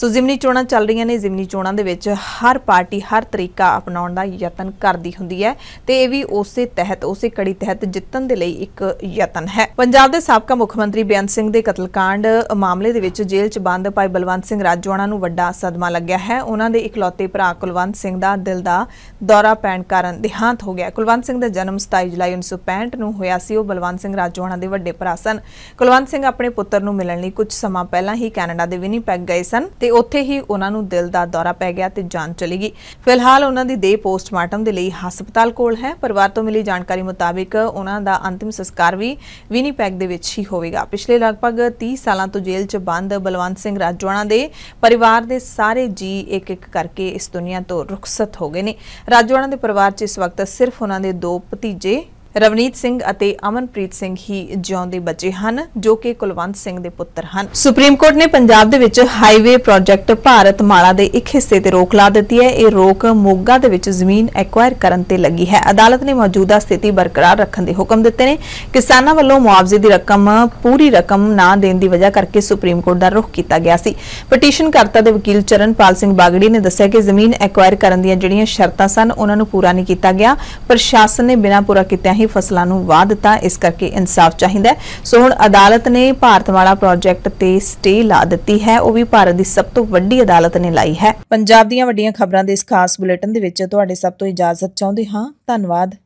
ਸੋ ਜ਼ਿਮਨੀ ਚੋਣਾਂ ਚੱਲ ਰਹੀਆਂ ਨੇ ਜ਼ਿਮਨੀ ਚੋਣਾਂ ਦੇ ਵਿੱਚ ਹਰ ਪਾਰਟੀ ਹਰ ਤਰੀਕਾ ਅਪਣਾਉਣ ਦਾ ਯਤਨ ਕਰਦੀ ਹੁੰਦੀ ਹੈ ਤੇ ਇਹ ਵੀ ਉਸੇ ਤਹਿਤ ਉਸੇ ਕੜੀ ਤਹਿਤ ਜਿੱਤਣ ਦੇ ਲਈ ਇੱਕ ਯਤਨ ਹੈ ਪੰਜਾਬ ਦੇ ਸਾਬਕਾ ਮੁੱਖ ਮੰਤਰੀ ਬੇਅੰਤ ਸਿੰਘ ਦੇ ਕਤਲकांड ਮਾਮਲੇ ਦੇ ਵਿੱਚ ਜੇਲ੍ਹ 'ਚ ਬੰਦ ਭਾਈ ਬਲਵੰਤ ਸਿੰਘ ਰਾਜਵਾਨਾ ਨੂੰ ਵੱਡਾ ਸਦਮਾ ਲੱਗਿਆ ਹੈ ਉਹਨਾਂ ਦੇ ਇਕਲੌਤੇ ਭਰਾ ਕੁਲਵੰਤ ਸਿੰਘ ਦਾ ਦਿਲ ਦਾ ਦੌਰਾ ਪੈਣ ਕਾਰਨ ਦੇਹਾਂਤ ਹੋ ਗਿਆ ਕੁਲਵੰਤ ਸਿੰਘ ਦਾ ਜਨਮ 27 ਜੁਲਾਈ 1965 ਨੂੰ ਹੋਇਆ ਸੀ ਉਹ ਬਲਵੰਤ ਸਿੰਘ ਰਾਜਵਾਨਾ ਦੇ ਵੱਡੇ ਭਰਾ ਸਨ ਕੁਲਵੰਤ ਸਿੰਘ ਆਪਣੇ ਪੁੱਤਰ ਨੂੰ ਮਿਲਣ ਲਈ ਕੁਝ ਸਮਾਂ ਪਹਿਲਾਂ ਹੀ ਕੈਨੇਡਾ ਦੇ ਵਿਨੀਪੈਗ ਗਏ ਸਨ ਤੇ ਤੇ ਉੱਥੇ ਹੀ ਉਹਨਾਂ ਨੂੰ ਦਿਲ ਦਾ ਦੌਰਾ ਪੈ ਗਿਆ ਤੇ ਜਾਨ ਚਲੀ ਗਈ ਫਿਲਹਾਲ ਉਹਨਾਂ ਦੀ ਦੇਹ ਪੋਸਟਮਾਰਟਮ ਦੇ ਲਈ ਹਸਪਤਾਲ ਕੋਲ ਹੈ ਪਰਿਵਾਰ ਤੋਂ ਮਿਲੀ ਜਾਣਕਾਰੀ ਮੁਤਾਬਿਕ ਉਹਨਾਂ ਦਾ ਅੰਤਿਮ ਸੰਸਕਾਰ ਵੀ ਵਿਨੀਪੈਗ ਦੇ ਵਿੱਚ ਹੀ ਹੋਵੇਗਾ ਪਿਛਲੇ ਲਗਭਗ 30 ਸਾਲਾਂ ਤੋਂ ਜੇਲ੍ਹ 'ਚ ਬੰਦ ਬਲਵੰਤ ਸਿੰਘ ਰਾਜਵਾਨਾ ਦੇ ਪਰਿਵਾਰ ਦੇ ਸਾਰੇ ਜੀ ਇੱਕ ਇੱਕ ਕਰਕੇ ਇਸ ਦੁਨੀਆ ਤੋਂ ਰੁਖਸਤ ਹੋ ਗਏ ਨੇ ਰਾਜਵਾਨਾ ਦੇ ਪਰਿਵਾਰ 'ਚ ਇਸ ਵਕਤ ਸਿਰਫ ਉਹਨਾਂ ਦੇ ਦੋ ਭਤੀਜੇ ਰਵਨੀਤ ਸਿੰਘ ਅਤੇ ਅਮਨਪ੍ਰੀਤ ਸਿੰਘ ਹੀ ਜਿਉਂਦੇ ਬੱਚੇ ਹਨ ਜੋ ਕਿ ਕੁਲਵੰਤ ਸਿੰਘ ਦੇ ਪੁੱਤਰ ਹਨ ਸੁਪਰੀਮ ਕੋਰਟ ਨੇ ਪੰਜਾਬ ਦੇ ਵਿੱਚ ਹਾਈਵੇ ਪ੍ਰੋਜੈਕਟ ਭਾਰਤ ਮਾਲਾ ਦੇ ਇੱਕ ਹਿੱਸੇ ਤੇ ਰੋਕ ਲਾ ਦਿੱਤੀ ਹੈ ਇਹ ਰੋਕ ਮੋਗਾ ਦੇ ਵਿੱਚ ਜ਼ਮੀਨ ਐਕਵਾਇਰ ਕਰਨ ਤੇ ਲੱਗੀ ਹੈ ਅਦਾਲਤ ਨੇ ਮੌਜੂਦਾ ਸਥਿਤੀ ਬਰਕਰਾਰ ਰੱਖਣ ਦੇ ਹੁਕਮ ਦਿੱਤੇ ਨੇ ਕਿਸਾਨਾਂ ਵੱਲੋਂ ਮੁਆਵਜ਼ੇ ਦੀ ਰਕਮ ਪੂਰੀ ਰਕਮ ਨਾ ਦੇਣ ਦੀ ਵਜ੍ਹਾ ਕਰਕੇ ਸੁਪਰੀਮ ਕੋਰਟ ਦਾ ਰੁਖ ਕੀਤਾ ਗਿਆ ਸੀ ਪਟੀਸ਼ਨ ਕਰਤਾ ਦੇ ਵਕੀਲ ਚਰਨਪਾਲ ਸਿੰਘ ਬਾਗੜੀ ਨੇ ਦੱਸਿਆ ਕਿ ਜ਼ਮੀਨ ਐਕਵਾਇਰ ਕਰਨ ਦੀਆਂ ਜਿਹੜੀਆਂ ਸ਼ਰਤਾਂ ਸਨ ਉਹਨਾਂ ਨੂੰ ਪੂਰਾ ਨਹੀਂ ਕੀਤਾ ਗਿਆ ਪ੍ਰਸ਼ਾਸਨ ਨੇ ਬਿਨਾਂ ਪੂਰਾ ਕੀਤੇ ਹੀ ਫਸਲਾਂ ਨੂੰ ਵਾਹ ਦਿੱਤਾ ਇਸ ਕਰਕੇ ਇਨਸਾਫ ਚਾਹੀਦਾ ਸੋ ਹੁਣ ਅਦਾਲਤ ਨੇ ਭਾਰਤਮਾਲਾ ਪ੍ਰੋਜੈਕਟ ਤੇ ਸਟੇ ਲਾ ਦਿੱਤੀ ਹੈ ਉਹ ਵੀ ਭਾਰਤ ਦੀ ਸਭ ਤੋਂ ਵੱਡੀ ਅਦਾਲਤ ਨੇ ਲਾਈ ਹੈ ਪੰਜਾਬ ਦੀਆਂ ਵੱਡੀਆਂ ਖਬਰਾਂ ਦੇ ਇਸ ਖਾਸ ਬੁਲੇਟਿਨ ਦੇ ਵਿੱਚ ਤੁਹਾਡੇ ਸਭ ਤੋਂ ਇਜਾਜ਼ਤ ਚਾਹੁੰਦੇ ਹਾਂ ਧੰਨਵਾਦ